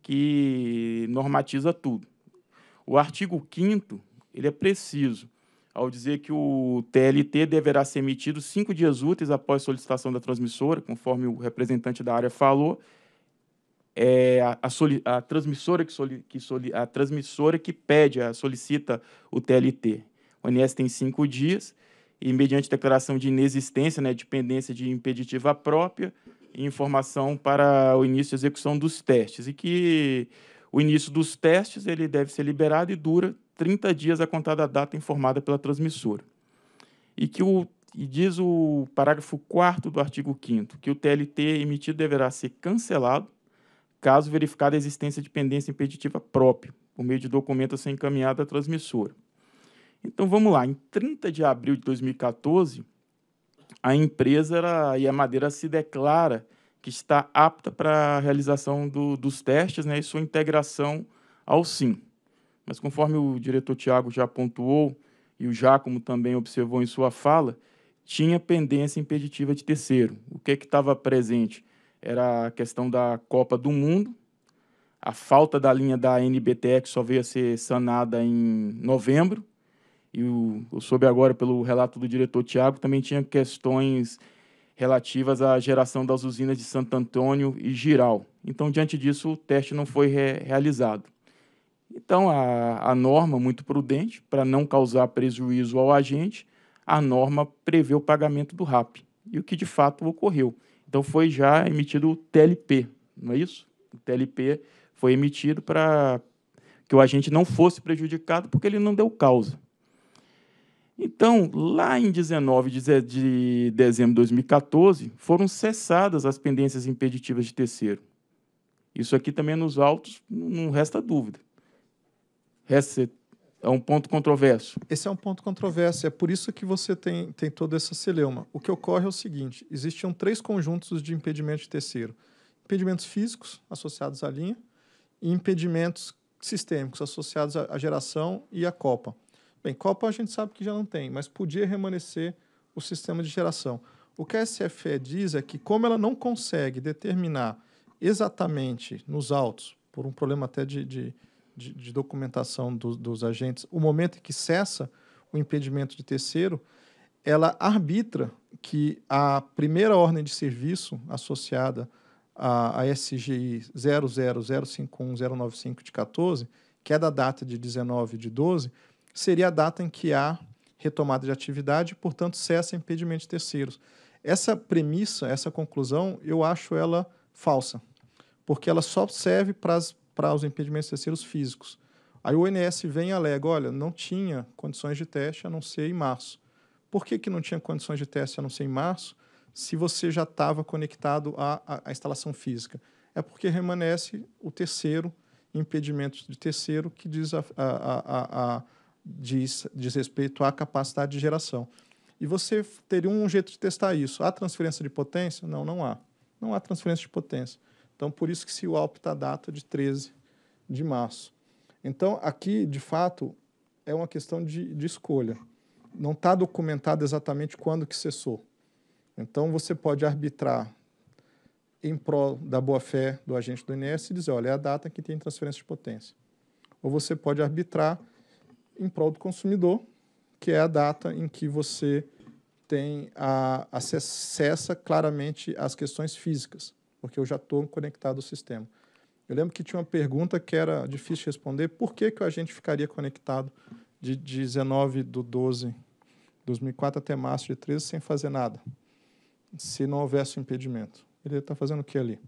Speaker 1: que normatiza tudo. O artigo 5 ele é preciso ao dizer que o TLT deverá ser emitido cinco dias úteis após solicitação da transmissora, conforme o representante da área falou, é a, a, a, transmissora que, soli, que soli, a transmissora que pede, a, solicita o TLT. O ANS tem cinco dias e mediante declaração de inexistência, né, de pendência de impeditiva própria, informação para o início e execução dos testes. E que o início dos testes ele deve ser liberado e dura 30 dias a contar da data informada pela transmissora. E que o e diz o parágrafo 4 do artigo 5 que o TLT emitido deverá ser cancelado caso verificada a existência de pendência impeditiva própria, por meio de documento a ser encaminhado à transmissora. Então vamos lá, em 30 de abril de 2014, a empresa era, e a Madeira se declara que está apta para a realização do, dos testes né, e sua integração ao SIM. Mas conforme o diretor Tiago já pontuou e o Jacomo também observou em sua fala, tinha pendência impeditiva de terceiro. O que é estava presente era a questão da Copa do Mundo, a falta da linha da NBTE que só veio a ser sanada em novembro, e eu soube agora pelo relato do diretor Tiago, também tinha questões relativas à geração das usinas de Santo Antônio e Giral. Então, diante disso, o teste não foi re realizado. Então, a, a norma, muito prudente, para não causar prejuízo ao agente, a norma prevê o pagamento do RAP, e o que de fato ocorreu. Então, foi já emitido o TLP, não é isso? O TLP foi emitido para que o agente não fosse prejudicado porque ele não deu causa. Então, lá em 19 de dezembro de 2014, foram cessadas as pendências impeditivas de terceiro. Isso aqui também é nos autos não resta
Speaker 2: dúvida. Resta é um ponto controverso. Esse é um ponto controverso. É por isso que você tem, tem toda essa celeuma. O que ocorre é o seguinte: existiam três conjuntos de impedimento de terceiro: impedimentos físicos associados à linha e impedimentos sistêmicos associados à geração e à copa. Bem, Copa a gente sabe que já não tem, mas podia remanescer o sistema de geração. O que a SFE diz é que, como ela não consegue determinar exatamente nos autos, por um problema até de, de, de, de documentação do, dos agentes, o momento em que cessa o impedimento de terceiro, ela arbitra que a primeira ordem de serviço associada à, à SGI 000510955 de 14, que é da data de 19 de 12, seria a data em que há retomada de atividade, portanto, cessa impedimento de terceiros. Essa premissa, essa conclusão, eu acho ela falsa, porque ela só serve para os impedimentos de terceiros físicos. Aí o ONS vem e alega, olha, não tinha condições de teste a não ser em março. Por que, que não tinha condições de teste a não ser em março, se você já estava conectado à, à, à instalação física? É porque remanesce o terceiro, impedimento de terceiro, que diz a, a, a, a diz, diz respeito à capacidade de geração. E você teria um jeito de testar isso. Há transferência de potência? Não, não há. Não há transferência de potência. Então, por isso que se o ALP está data de 13 de março. Então, aqui, de fato, é uma questão de, de escolha. Não está documentado exatamente quando que cessou. Então, você pode arbitrar em prol da boa-fé do agente do INSS e dizer, olha, é a data que tem transferência de potência. Ou você pode arbitrar em prol do consumidor, que é a data em que você tem a, acessa claramente as questões físicas, porque eu já estou conectado ao sistema. Eu lembro que tinha uma pergunta que era difícil de responder, por que, que a gente ficaria conectado de 19 do 12, 2004 até março de 13, sem fazer nada, se não houvesse impedimento? Ele está fazendo o que ali?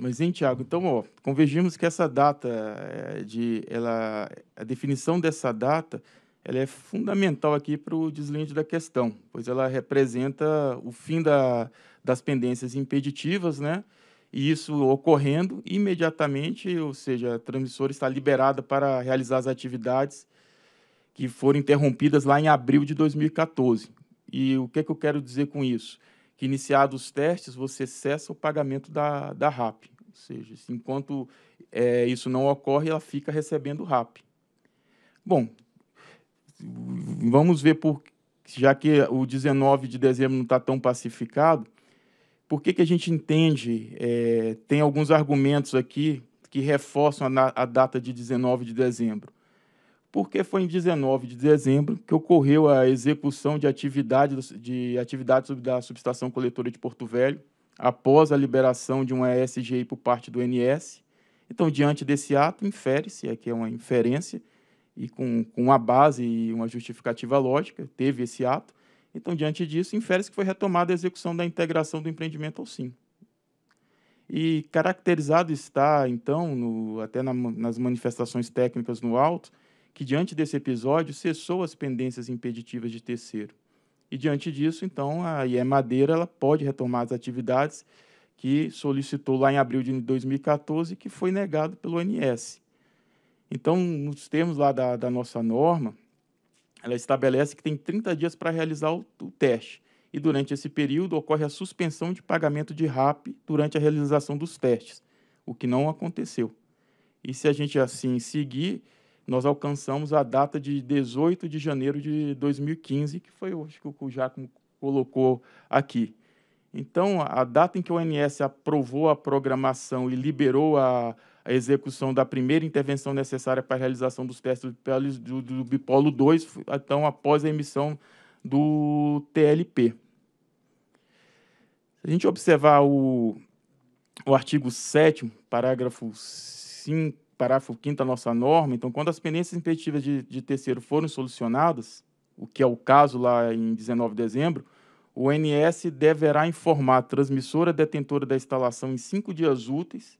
Speaker 1: Mas, hein, Tiago, então, ó, convergimos que essa data, eh, de, ela, a definição dessa data, ela é fundamental aqui para o deslinde da questão, pois ela representa o fim da, das pendências impeditivas, né? E isso ocorrendo imediatamente, ou seja, a transmissora está liberada para realizar as atividades que foram interrompidas lá em abril de 2014. E o que, é que eu quero dizer com isso? que iniciados os testes, você cessa o pagamento da, da RAP. Ou seja, enquanto é, isso não ocorre, ela fica recebendo RAP. Bom, vamos ver, por, já que o 19 de dezembro não está tão pacificado, por que, que a gente entende, é, tem alguns argumentos aqui que reforçam a, a data de 19 de dezembro porque foi em 19 de dezembro que ocorreu a execução de, atividade, de atividades da subestação coletora de Porto Velho, após a liberação de um ESGI por parte do NS. Então, diante desse ato, infere-se, aqui é, é uma inferência, e com, com uma base e uma justificativa lógica, teve esse ato. Então, diante disso, infere-se que foi retomada a execução da integração do empreendimento ao SIM. E caracterizado está, então, no, até na, nas manifestações técnicas no alto, que, diante desse episódio, cessou as pendências impeditivas de terceiro. E, diante disso, então, a IE Madeira ela pode retomar as atividades que solicitou lá em abril de 2014 que foi negado pelo ONS. Então, nos termos lá da, da nossa norma, ela estabelece que tem 30 dias para realizar o, o teste e durante esse período ocorre a suspensão de pagamento de RAP durante a realização dos testes, o que não aconteceu. E se a gente assim seguir, nós alcançamos a data de 18 de janeiro de 2015, que foi hoje que o Jaco colocou aqui. Então, a data em que o ONS aprovou a programação e liberou a, a execução da primeira intervenção necessária para a realização dos testes do, do bipolo 2, então, após a emissão do TLP. Se a gente observar o, o artigo 7 parágrafo 5 parágrafo 5 da nossa norma, então, quando as pendências impeditivas de, de terceiro forem solucionadas, o que é o caso lá em 19 de dezembro, o NS deverá informar a transmissora detentora da instalação em cinco dias úteis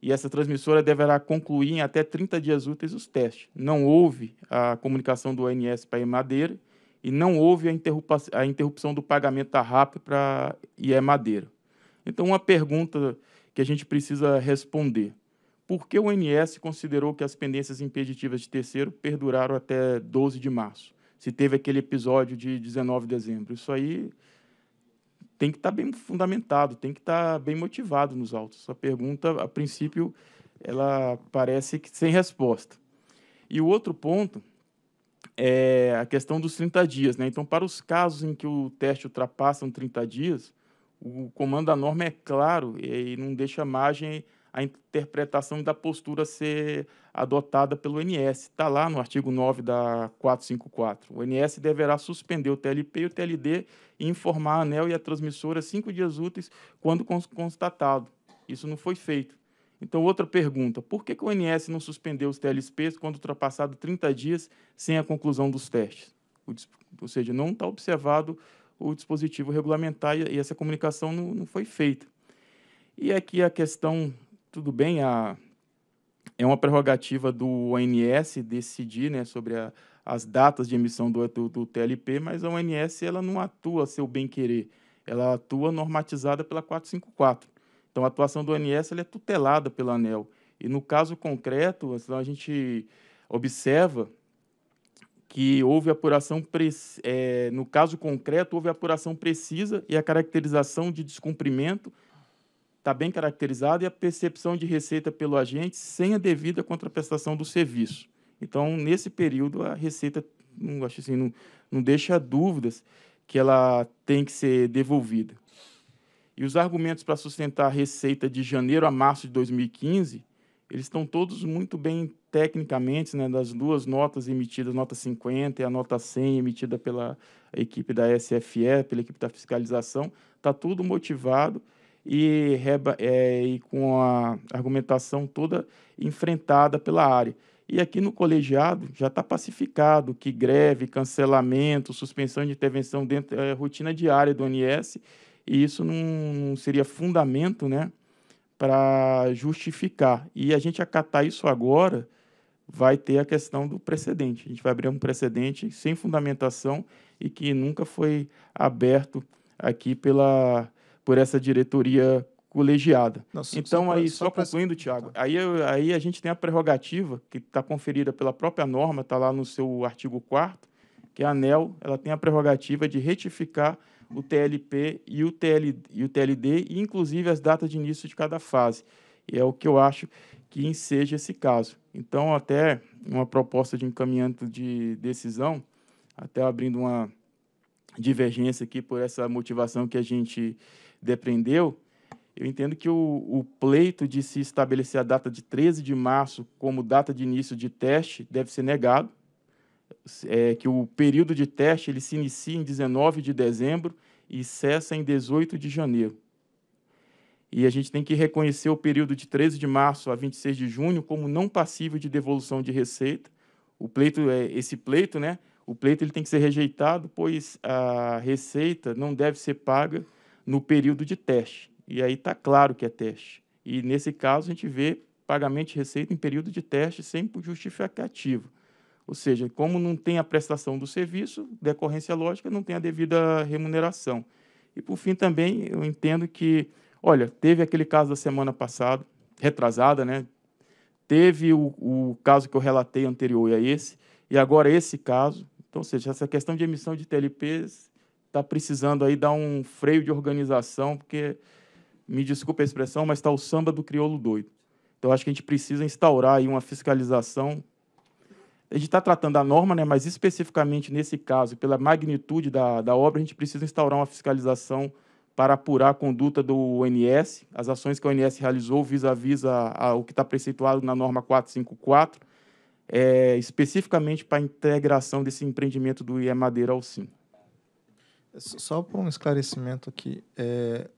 Speaker 1: e essa transmissora deverá concluir em até 30 dias úteis os testes. Não houve a comunicação do ONS para a Emadeira e não houve a, a interrupção do pagamento da RAP para a Emadeira. Então, uma pergunta que a gente precisa responder porque o INS considerou que as pendências impeditivas de terceiro perduraram até 12 de março, se teve aquele episódio de 19 de dezembro. Isso aí tem que estar tá bem fundamentado, tem que estar tá bem motivado nos autos. Essa pergunta, a princípio, ela parece que sem resposta. E o outro ponto é a questão dos 30 dias. Né? Então, para os casos em que o teste ultrapassa 30 dias, o comando da norma é claro e não deixa margem a interpretação da postura ser adotada pelo NS. Está lá no artigo 9 da 454. O NS deverá suspender o TLP e o TLD e informar a ANEL e a transmissora cinco dias úteis quando constatado. Isso não foi feito. Então, outra pergunta: por que, que o NS não suspendeu os TLSPs quando ultrapassado 30 dias sem a conclusão dos testes? ou seja, não está observado o dispositivo regulamentar e, essa comunicação não, não foi feita. E aqui a questão tudo bem, a, é uma prerrogativa do ONS decidir né, sobre a, as datas de emissão do, do, do, TLP, mas a ONS ela não atua seu bem querer, ela atua normatizada pela 454. Então, a atuação do ONS ela é tutelada pela ANEL. E no caso concreto, assim, a gente observa que houve apuração, é, no caso concreto, houve apuração precisa e a caracterização de descumprimento está bem caracterizada e a percepção de receita pelo agente sem a devida contraprestação do serviço. Então, nesse período, a receita não, hum, acho assim, não, não deixa dúvidas que ela tem que ser devolvida. E os argumentos para sustentar a receita de janeiro a março de 2015, eles estão todos muito bem tecnicamente, né, das duas notas emitidas, nota 50 e a nota 100 emitida pela equipe da SFE, pela equipe da fiscalização, está tudo motivado e, é, e com a argumentação toda enfrentada pela área. E aqui no colegiado já está pacificado que greve, cancelamento, suspensão de intervenção dentro é rotina diária do ONS, e isso não, não seria fundamento né, para justificar. E a gente acatar isso agora vai ter a questão do precedente. A gente vai abrir um precedente sem fundamentação e que nunca foi aberto aqui pela por essa diretoria colegiada. então, só, aí, só, só concluindo, pra... Tiago, tá. aí, aí a gente tem a prerrogativa, que está conferida pela própria norma, está lá no seu artigo 4 que é a ANEL ela tem a prerrogativa de retificar o TLP e o, TL, e o TLD, e inclusive as datas de início de cada fase. E é o que eu acho que enseja esse caso. Então, até uma proposta de encaminhamento de decisão, até abrindo uma divergência aqui por essa motivação que a gente depreendeu, eu entendo que o, o, pleito de se estabelecer a data de 13 de março como data de início de teste deve ser negado, é, que o período de teste ele se inicia em 19 de dezembro e cessa em 18 de janeiro. E a gente tem que reconhecer o período de 13 de março a 26 de junho como não passível de devolução de receita. O pleito, é, esse pleito, né? O pleito ele tem que ser rejeitado, pois a receita não deve ser paga no período de teste. E aí está claro que é teste. E nesse caso a gente vê pagamento de receita em período de teste sem justificativo. Ou seja, como não tem a prestação do serviço, decorrência lógica, não tem a devida remuneração. E por fim também eu entendo que, olha, teve aquele caso da semana passada, retrasada, né? Teve o, o caso que eu relatei anterior a esse, e agora esse caso. Então, ou seja, essa questão de emissão de TLPs está precisando aí dar um freio de organização, porque, me desculpe a expressão, mas está o samba do crioulo doido. Então, acho que a gente precisa instaurar aí uma fiscalização. A gente está tratando a norma, né, mas especificamente nesse caso, pela magnitude da, da obra, a gente precisa instaurar uma fiscalização para apurar a conduta do ONS, as ações que o ONS realizou vis-à-vis -vis o que está preceituado na norma 454, é, eh, especificamente para a integração desse empreendimento do IE Madeira ao SIM.
Speaker 2: Só para um esclarecimento aqui, é,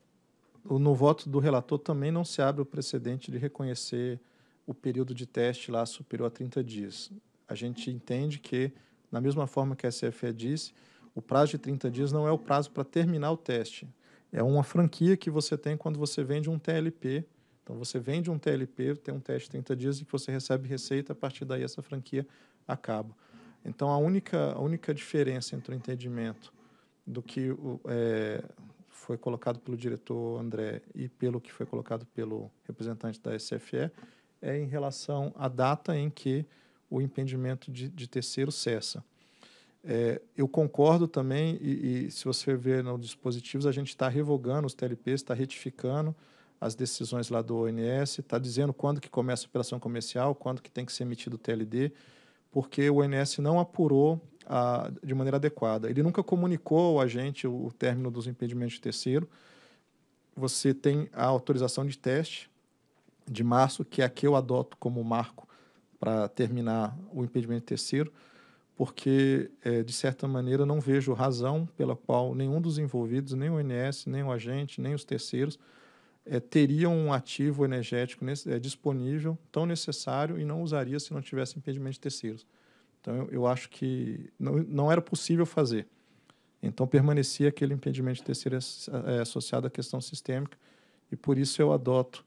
Speaker 2: no voto do relator também não se abre o precedente de reconhecer o período de teste lá superior a 30 dias. A gente entende que, na mesma forma que a SFE disse, o prazo de 30 dias não é o prazo para terminar o teste. É uma franquia que você tem quando você vende um TLP. Então, você vende um TLP, tem um teste de 30 dias e que você recebe receita, a partir daí essa franquia acaba. Então, a única, a única diferença entre o entendimento do que é, foi colocado pelo diretor André e pelo que foi colocado pelo representante da SFE é em relação à data em que o impedimento de, de terceiro cessa. É, eu concordo também, e, e, se você ver nos dispositivos, a gente está revogando os TLPs, está retificando as decisões lá do ONS, está dizendo quando que começa a operação comercial, quando que tem que ser emitido o TLD, porque o ONS não apurou de maneira adequada. Ele nunca comunicou a gente o, o término dos impedimentos de terceiro. Você tem a autorização de teste de março, que é a que eu adoto como marco para terminar o impedimento de terceiro, porque, é, de certa maneira, não vejo razão pela qual nenhum dos envolvidos, nem o INS, nem o agente, nem os terceiros, é, teriam um ativo energético nesse, é, disponível tão necessário e não usaria se não tivesse impedimento de terceiros. Então, eu, eu acho que não, não era possível fazer. Então, permanecia aquele impedimento de terceiro é, associado à questão sistêmica, e por isso eu adoto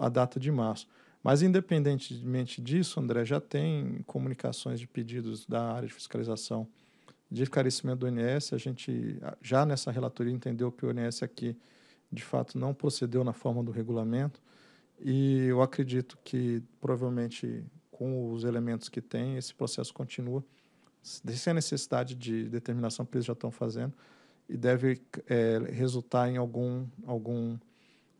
Speaker 2: a data de março. Mas, independentemente disso, André, já tem comunicações de pedidos da área de fiscalização de encarecimento do ONS. A gente, já nessa relatoria, entendeu que o ONS aqui, de fato, não procedeu na forma do regulamento. E eu acredito que, provavelmente, com os elementos que tem, esse processo continua sem a necessidade de determinação que eles já estão fazendo e deve é, resultar em algum, algum,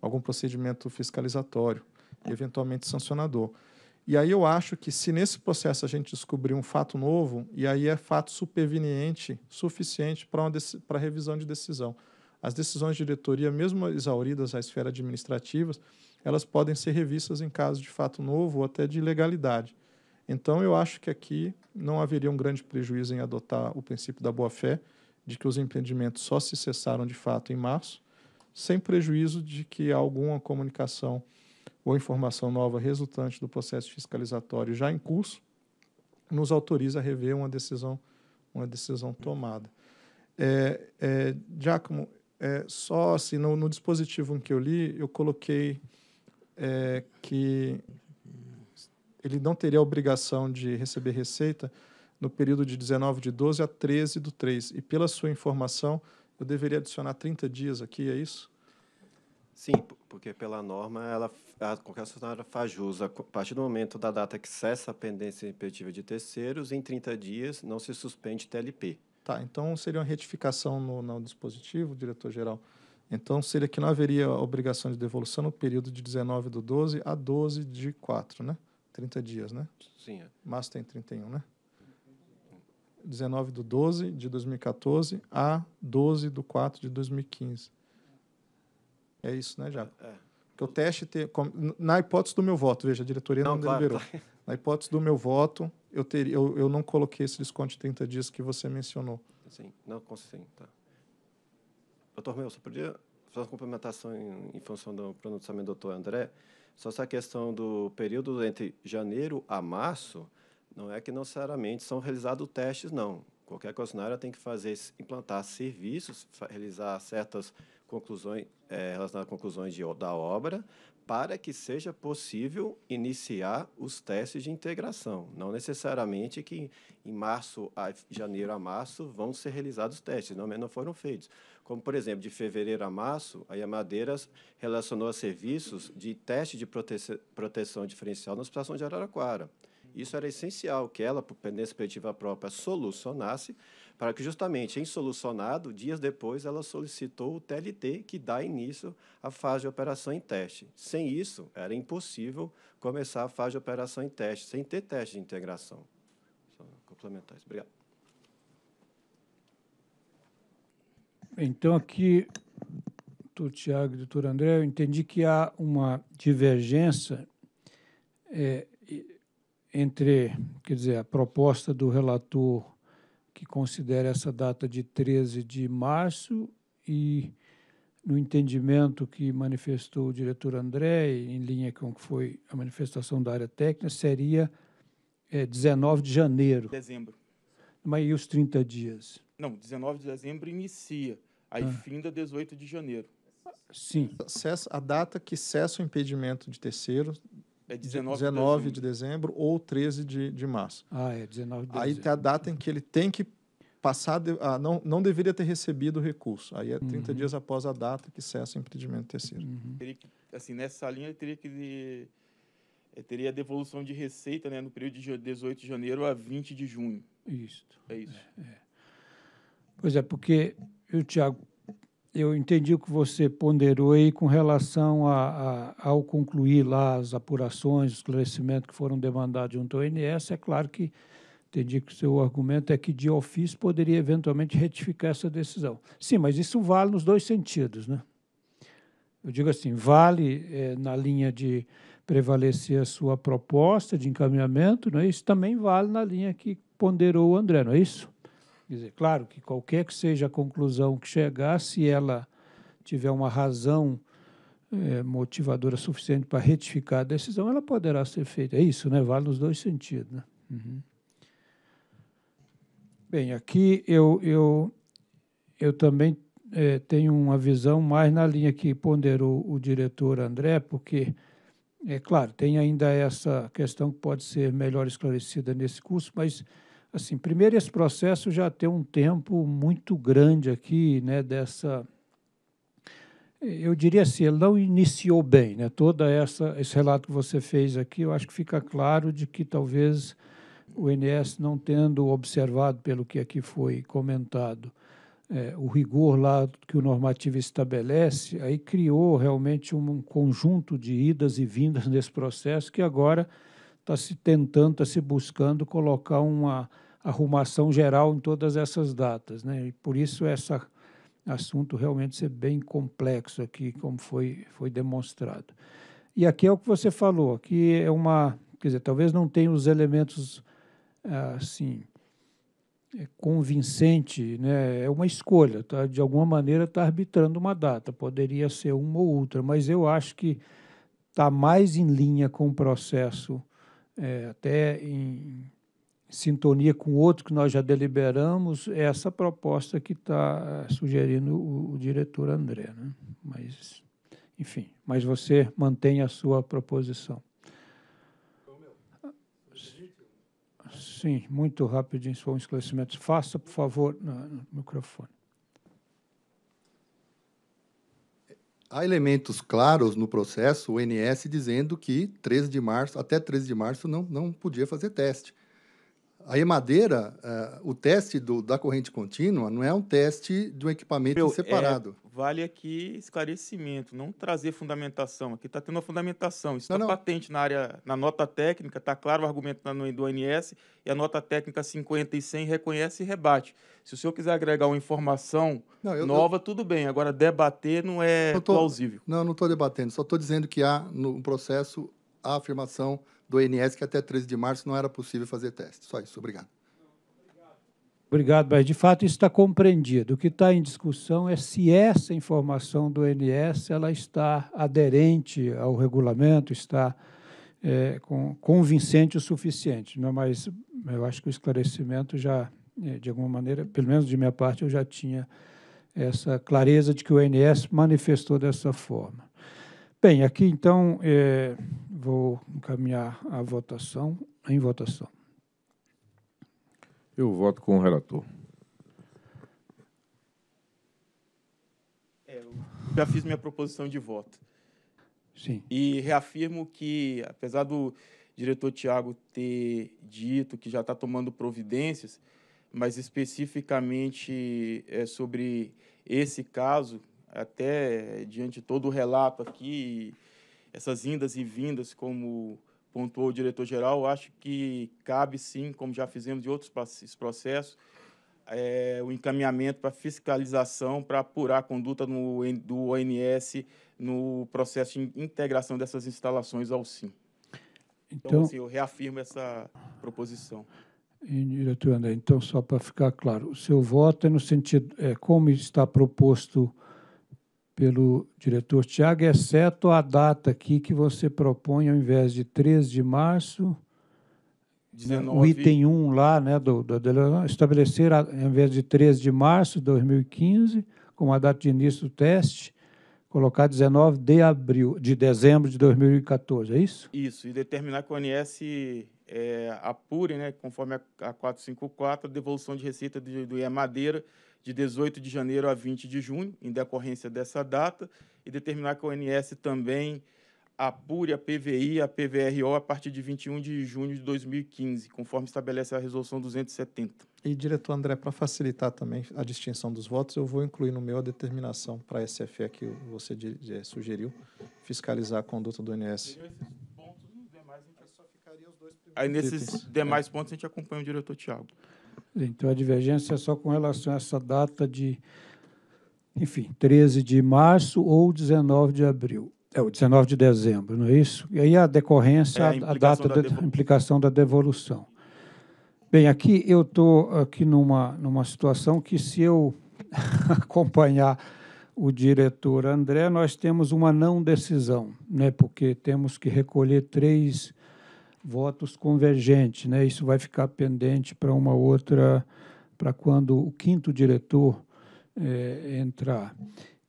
Speaker 2: algum procedimento fiscalizatório e eventualmente sancionador. E aí eu acho que se nesse processo a gente descobrir um fato novo, e aí é fato superveniente suficiente para revisão de decisão. As decisões de diretoria, mesmo exauridas à esfera administrativa, elas podem ser revistas em caso de fato novo ou até de ilegalidade. Então, eu acho que aqui não haveria um grande prejuízo em adotar o princípio da boa-fé, de que os empreendimentos só se cessaram de fato em março, sem prejuízo de que alguma comunicação ou informação nova resultante do processo fiscalizatório já em curso nos autoriza a rever uma decisão, uma decisão tomada. É, é, Giacomo, é, só assim, no, no dispositivo em que eu li, eu coloquei é que ele não teria a obrigação de receber receita no período de 19 de 12 a 13 do 3. E pela sua informação, eu deveria adicionar 30 dias aqui, é isso? Sim,
Speaker 5: porque pela norma, ela, a, qualquer funcionário faz jus a partir do momento da data que cessa a pendência impeditiva de terceiros, em 30 dias não se suspende TLP.
Speaker 2: Tá, então seria uma retificação no, no dispositivo, diretor-geral. Então, seria que não haveria obrigação de devolução no período de 19 do 12 a 12 de 4, né? 30 dias, né? Sim. É. Mas tem 31, né? 19 do 12 de 2014 a 12 do 4 de 2015. É isso, né, Jaco? É. é. Porque o teste, na hipótese do meu voto, veja, a diretoria não, não claro, deliberou. Tá. <laughs> Na hipótese do meu voto, eu, teria, eu, eu não coloquei esse desconto de 30 dias que você mencionou.
Speaker 5: Sim, não, consigo tá. Doutor Mel, só podia fazer uma complementação em, em função do pronunciamento do doutor André? Só essa questão do período entre janeiro a março, não é que necessariamente são realizados testes, não. Qualquer concessionária tem que fazer, implantar serviços, realizar certas conclusões é, relacionadas a conclusões de, da obra, para que seja possível iniciar os testes de integração. Não necessariamente que em março a janeiro a março vão ser realizados os testes, não, não foram feitos. Como, por exemplo, de fevereiro a março, a Yamadeiras relacionou a serviços de teste de prote proteção diferencial na situação de Araraquara. Isso era essencial que ela, por perspectiva própria, solucionasse para que justamente em solucionado, dias depois, ela solicitou o TLT, que dá início à fase de operação em teste. Sem isso, era impossível começar a fase de operação em teste, sem ter teste de integração. Só complementares. Obrigado.
Speaker 4: Então, aqui, doutor Tiago e doutor André, eu entendi que há uma divergência é, entre, quer dizer, a proposta do relator que considera essa data de 13 de março e no entendimento que manifestou o diretor André, em linha com o que foi a manifestação da área técnica, seria é, 19 de janeiro. Dezembro. Mas e os 30 dias?
Speaker 1: Não, 19 de dezembro inicia, aí ah. da 18 de janeiro.
Speaker 4: Sim. A
Speaker 2: data que cessa o impedimento de terceiro
Speaker 4: é 19, 19 de, dezembro.
Speaker 2: de dezembro ou 13 de, de março.
Speaker 4: Ah, é 19 de dezembro. Aí tem
Speaker 2: a data em que ele tem que passar, de, ah, não, não deveria ter recebido o recurso. Aí é 30 uhum. dias após a data que cessa o impedimento terceiro. Uhum.
Speaker 1: assim, nessa linha, ele teria que. De, é, teria a devolução de receita né, no período de 18 de janeiro a 20 de junho. Isso. É isso.
Speaker 4: É, é. Pois é, porque eu, Tiago, eu entendi o que você ponderou aí com relação a, a, ao concluir lá as apurações, esclarecimento que foram demandados junto ao INS. É claro que entendi que o seu argumento é que de ofício poderia eventualmente retificar essa decisão. Sim, mas isso vale nos dois sentidos, né? Eu digo assim, vale é, na linha de prevalecer a sua proposta de encaminhamento, não é? isso também vale na linha que ponderou o André, não é isso? Quer dizer, claro que qualquer que seja a conclusão que chegar, se ela tiver uma razão é, motivadora suficiente para retificar a decisão, ela poderá ser feita. É isso, né? Vale nos dois sentidos. Né? Uhum. Bem, aqui eu, eu, eu também é, tenho uma visão mais na linha que ponderou o diretor André, porque, é claro, tem ainda essa questão que pode ser melhor esclarecida nesse curso, mas Assim, primeiro esse processo já tem um tempo muito grande aqui, né, dessa eu diria assim, ele não iniciou bem, né? Toda essa esse relato que você fez aqui, eu acho que fica claro de que talvez o INS não tendo observado pelo que aqui foi comentado, é, o rigor lá que o normativo estabelece, aí criou realmente um, um conjunto de idas e vindas nesse processo que agora está se tentando, está se buscando colocar uma arrumação geral em todas essas datas. Né? E por isso esse assunto realmente ser bem complexo aqui, como foi, foi demonstrado. E aqui é o que você falou, aqui é uma, quer dizer, talvez não tenha os elementos ah, assim é convincente, né? é uma escolha, tá? de alguma maneira está arbitrando uma data, poderia ser uma ou outra, mas eu acho que está mais em linha com o processo é, até em sintonia com outro que nós já deliberamos, é essa proposta que está eh, sugerindo o, o, diretor André. Né? Mas, enfim, mas você mantém a sua proposição. Sim, muito rapidinho, só um esclarecimento. Faça, por favor, no microfone.
Speaker 3: há elementos claros no processo, o NS dizendo que 13 de março, até 13 de março não, não podia fazer teste. A emadeira, uh, é, o teste do, da corrente contínua não é um teste de um equipamento Meu, é, separado.
Speaker 1: É, vale aqui esclarecimento, não trazer fundamentação. Aqui está tendo uma fundamentação. Isso está patente na área, na nota técnica, está claro o argumento do ANS, e a nota técnica 50 e 100 reconhece e rebate. Se o senhor quiser agregar uma informação não, eu, nova, eu... tudo bem. Agora, debater não é não tô, plausível.
Speaker 3: Não, não estou debatendo. Só estou dizendo que há no processo a afirmação do INS que até 13 de março não era possível fazer teste. Só isso. Obrigado.
Speaker 4: Obrigado, mas de fato isso está compreendido. O que está em discussão é se essa informação do INS ela está aderente ao regulamento, está é, com, convincente o suficiente. Não é? Mas eu acho que o esclarecimento já, é, de alguma maneira, pelo menos de minha parte, eu já tinha essa clareza de que o INS manifestou dessa forma. Bem, aqui então é, vou encaminhar a votação em votação. Eu voto com o relator.
Speaker 1: É, eu já fiz minha proposição de voto. Sim. E reafirmo que, apesar do diretor Tiago ter dito que já está tomando providências, mas especificamente é, sobre esse caso, até diante de todo o relato aqui essas indas e vindas, como pontuou o diretor-geral, acho que cabe sim, como já fizemos em outros processos, é, o encaminhamento para fiscalização, para apurar a conduta no, do ONS no processo de integração dessas instalações ao SIM. Então, então assim, eu reafirmo essa proposição.
Speaker 4: E, diretor André, então, só para ficar claro, o seu voto é no sentido, é, como está proposto pelo diretor Tiago, exceto a data aqui que você propõe, ao invés de 13 de março, 19. o item 1 lá, né, do, do, do estabelecer, a, ao invés de 13 de março de 2015, como a data de início do teste, colocar 19 de abril, de dezembro de 2014, é isso?
Speaker 1: Isso, e determinar que o ONS é, apure, né, conforme a, a 454, a devolução de receita do, do IE Madeira, de 18 de janeiro a 20 de junho, em decorrência dessa data, e determinar que o ONS também apure a PVI, a PVRO a partir de 21 de junho de 2015,
Speaker 2: conforme estabelece a resolução 270. E, diretor André, para facilitar também a distinção dos votos, eu vou incluir no meu a determinação para a SFE que você eh, sugeriu, fiscalizar a conduta do INS. Aí, nesses é. demais pontos, a gente acompanha o diretor Tiago.
Speaker 4: Então, a divergência é só com relação a essa data de, enfim, 13 de março ou 19 de abril. É, o 19 de dezembro, não é isso? E aí a decorrência, é a, a, data da, da implicação da devolução. Bem, aqui eu estou aqui numa, numa situação que, se eu <laughs> acompanhar o diretor André, nós temos uma não decisão, né? porque temos que recolher três votos convergentes, né? Isso vai ficar pendente para uma outra, para quando o quinto diretor é, entrar.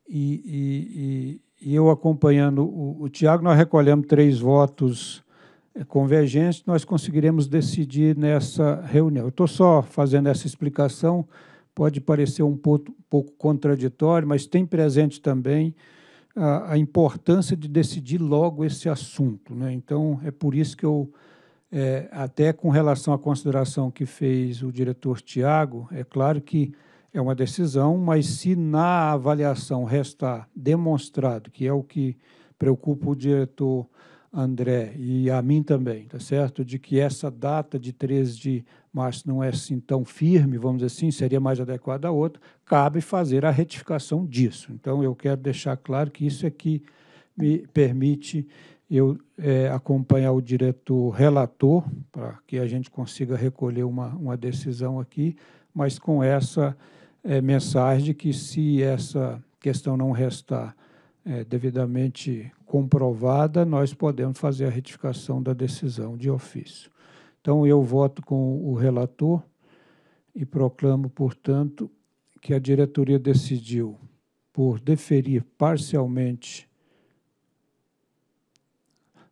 Speaker 4: E, e, e, eu acompanhando o, o Tiago, nós recolhemos três votos eh, convergentes, nós conseguiremos decidir nessa reunião. Eu estou só fazendo essa explicação, pode parecer um pouco, um pouco contraditório, mas tem presente também a, a, importância de decidir logo esse assunto. Né? Então, é por isso que eu, é, até com relação à consideração que fez o diretor Tiago, é claro que é uma decisão, mas se na avaliação restar demonstrado, que é o que preocupa o diretor André e a mim também, tá certo? De que essa data de 13 de março não é assim tão firme, vamos dizer assim, seria mais adequada a outra, cabe fazer a retificação disso. Então, eu quero deixar claro que isso é que me permite eu é, acompanhar o diretor relator, para que a gente consiga recolher uma, uma decisão aqui, mas com essa é, mensagem de que se essa questão não restar é, devidamente comprovada, nós podemos fazer a retificação da decisão de ofício. Então, eu voto com o relator e proclamo, portanto, que a diretoria decidiu por deferir parcialmente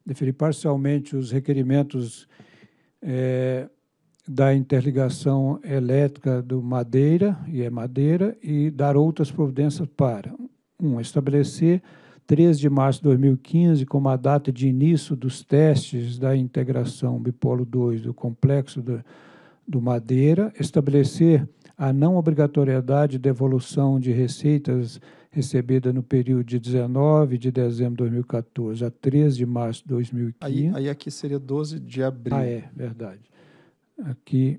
Speaker 4: deferir parcialmente os requerimentos é, da interligação elétrica do Madeira, e é Madeira, e dar outras providências para, um, estabelecer 13 de março de 2015 como a data de início dos testes da integração bipolo 2 do complexo do, do Madeira, estabelecer a não obrigatoriedade de devolução de receitas recebida no período de 19 de dezembro de 2014 a 13 de março de 2015. Aí,
Speaker 2: aí aqui seria 12 de abril. Ah, é, verdade.
Speaker 4: Aqui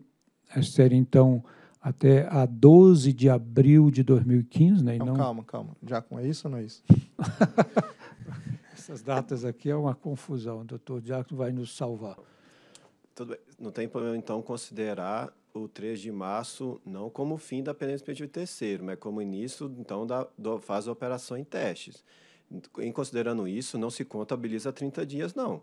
Speaker 4: seria, então, até a 12 de abril de 2015, né? Não, não... Calma, calma. Já com é isso ou não é isso? <laughs> Essas datas aqui é uma confusão. O doutor Diácono vai nos salvar. Tudo bem. Não
Speaker 5: tem problema, então, considerar o 3 de março não como fim da penência expeditiva terceiro, mas como início, então, da, da fase da operação em testes. Em considerando isso, não se contabiliza 30 dias, não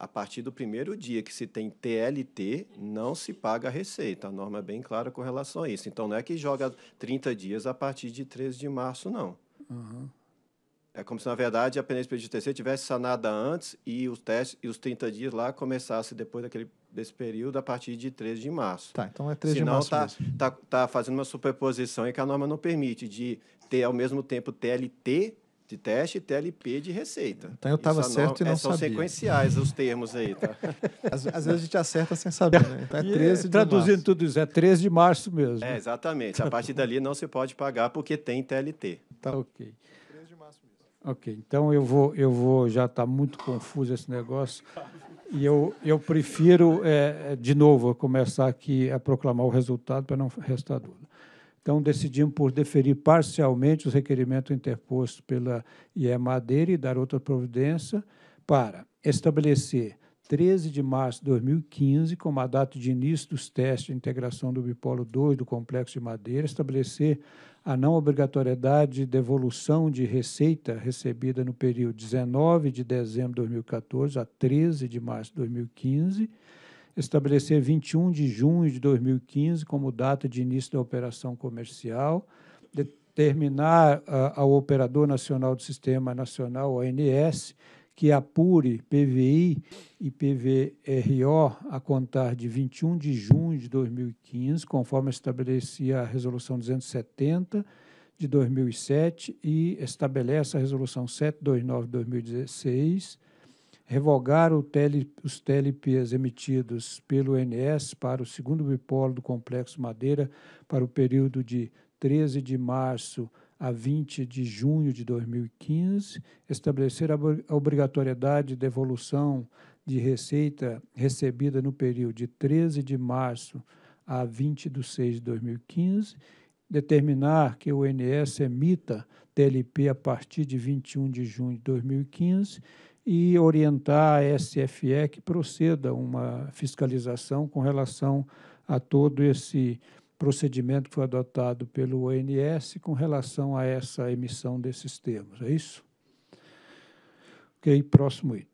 Speaker 5: a partir do primeiro dia que se tem TLT, não se paga a receita. A norma é bem clara com relação a isso. Então, não é que joga 30 dias a partir de 13 de março, não. Uhum. É como se, na verdade, a penência de TC tivesse sanada antes e os testes e os 30 dias lá começasse depois daquele, desse período a partir de 13 de março.
Speaker 2: Tá, então é 13 Senão, de março.
Speaker 5: Senão está tá, tá fazendo uma superposição e que a norma não permite de ter ao mesmo tempo TLT de teste, TLP de receita. Então eu estava é certo e não é, são sabia. São sequenciais os termos aí, tá? <laughs> Às, às, vezes
Speaker 4: a gente acerta sem saber, né? Então é 13 <laughs> é, Traduzindo março. tudo isso, é 13 de março mesmo. É, exatamente. A partir
Speaker 5: dali não se pode pagar porque tem TLT.
Speaker 4: Tá ok. Ok, então eu vou, eu vou já está muito confuso esse negócio. E eu, eu prefiro, é, de novo, começar aqui a proclamar o resultado para não restar dúvida. Então, decidimos por deferir parcialmente os requerimentos interpostos pela IE Madeira e dar outra providência para estabelecer 13 de março de 2015 como a data de início dos testes de integração do bipolo 2 do Complexo de Madeira, estabelecer a não obrigatoriedade de devolução de receita recebida no período 19 de dezembro de 2014 a 13 de março de 2015 estabelecer 21 de junho de 2015 como data de início da operação comercial, determinar ao Operador Nacional do Sistema Nacional, ONS, que apure PVI e PVRO a contar de 21 de junho de 2015, conforme estabelecia a Resolução 270 de 2007 e estabelece a Resolução 729 de 2016 revogar tele, os TLPs emitidos pelo INS para o segundo bipolo do Complexo Madeira para o período de 13 de março a 20 de junho de 2015, estabelecer a obrigatoriedade de devolução de receita recebida no período de 13 de março a 20 de 6 de 2015, determinar que o INS emita TLP a partir de 21 de junho de 2015 e orientar a SFE que proceda uma fiscalização com relação a todo esse procedimento que foi adotado pelo ONS com relação a essa emissão desses termos. É isso? Ok, próximo item.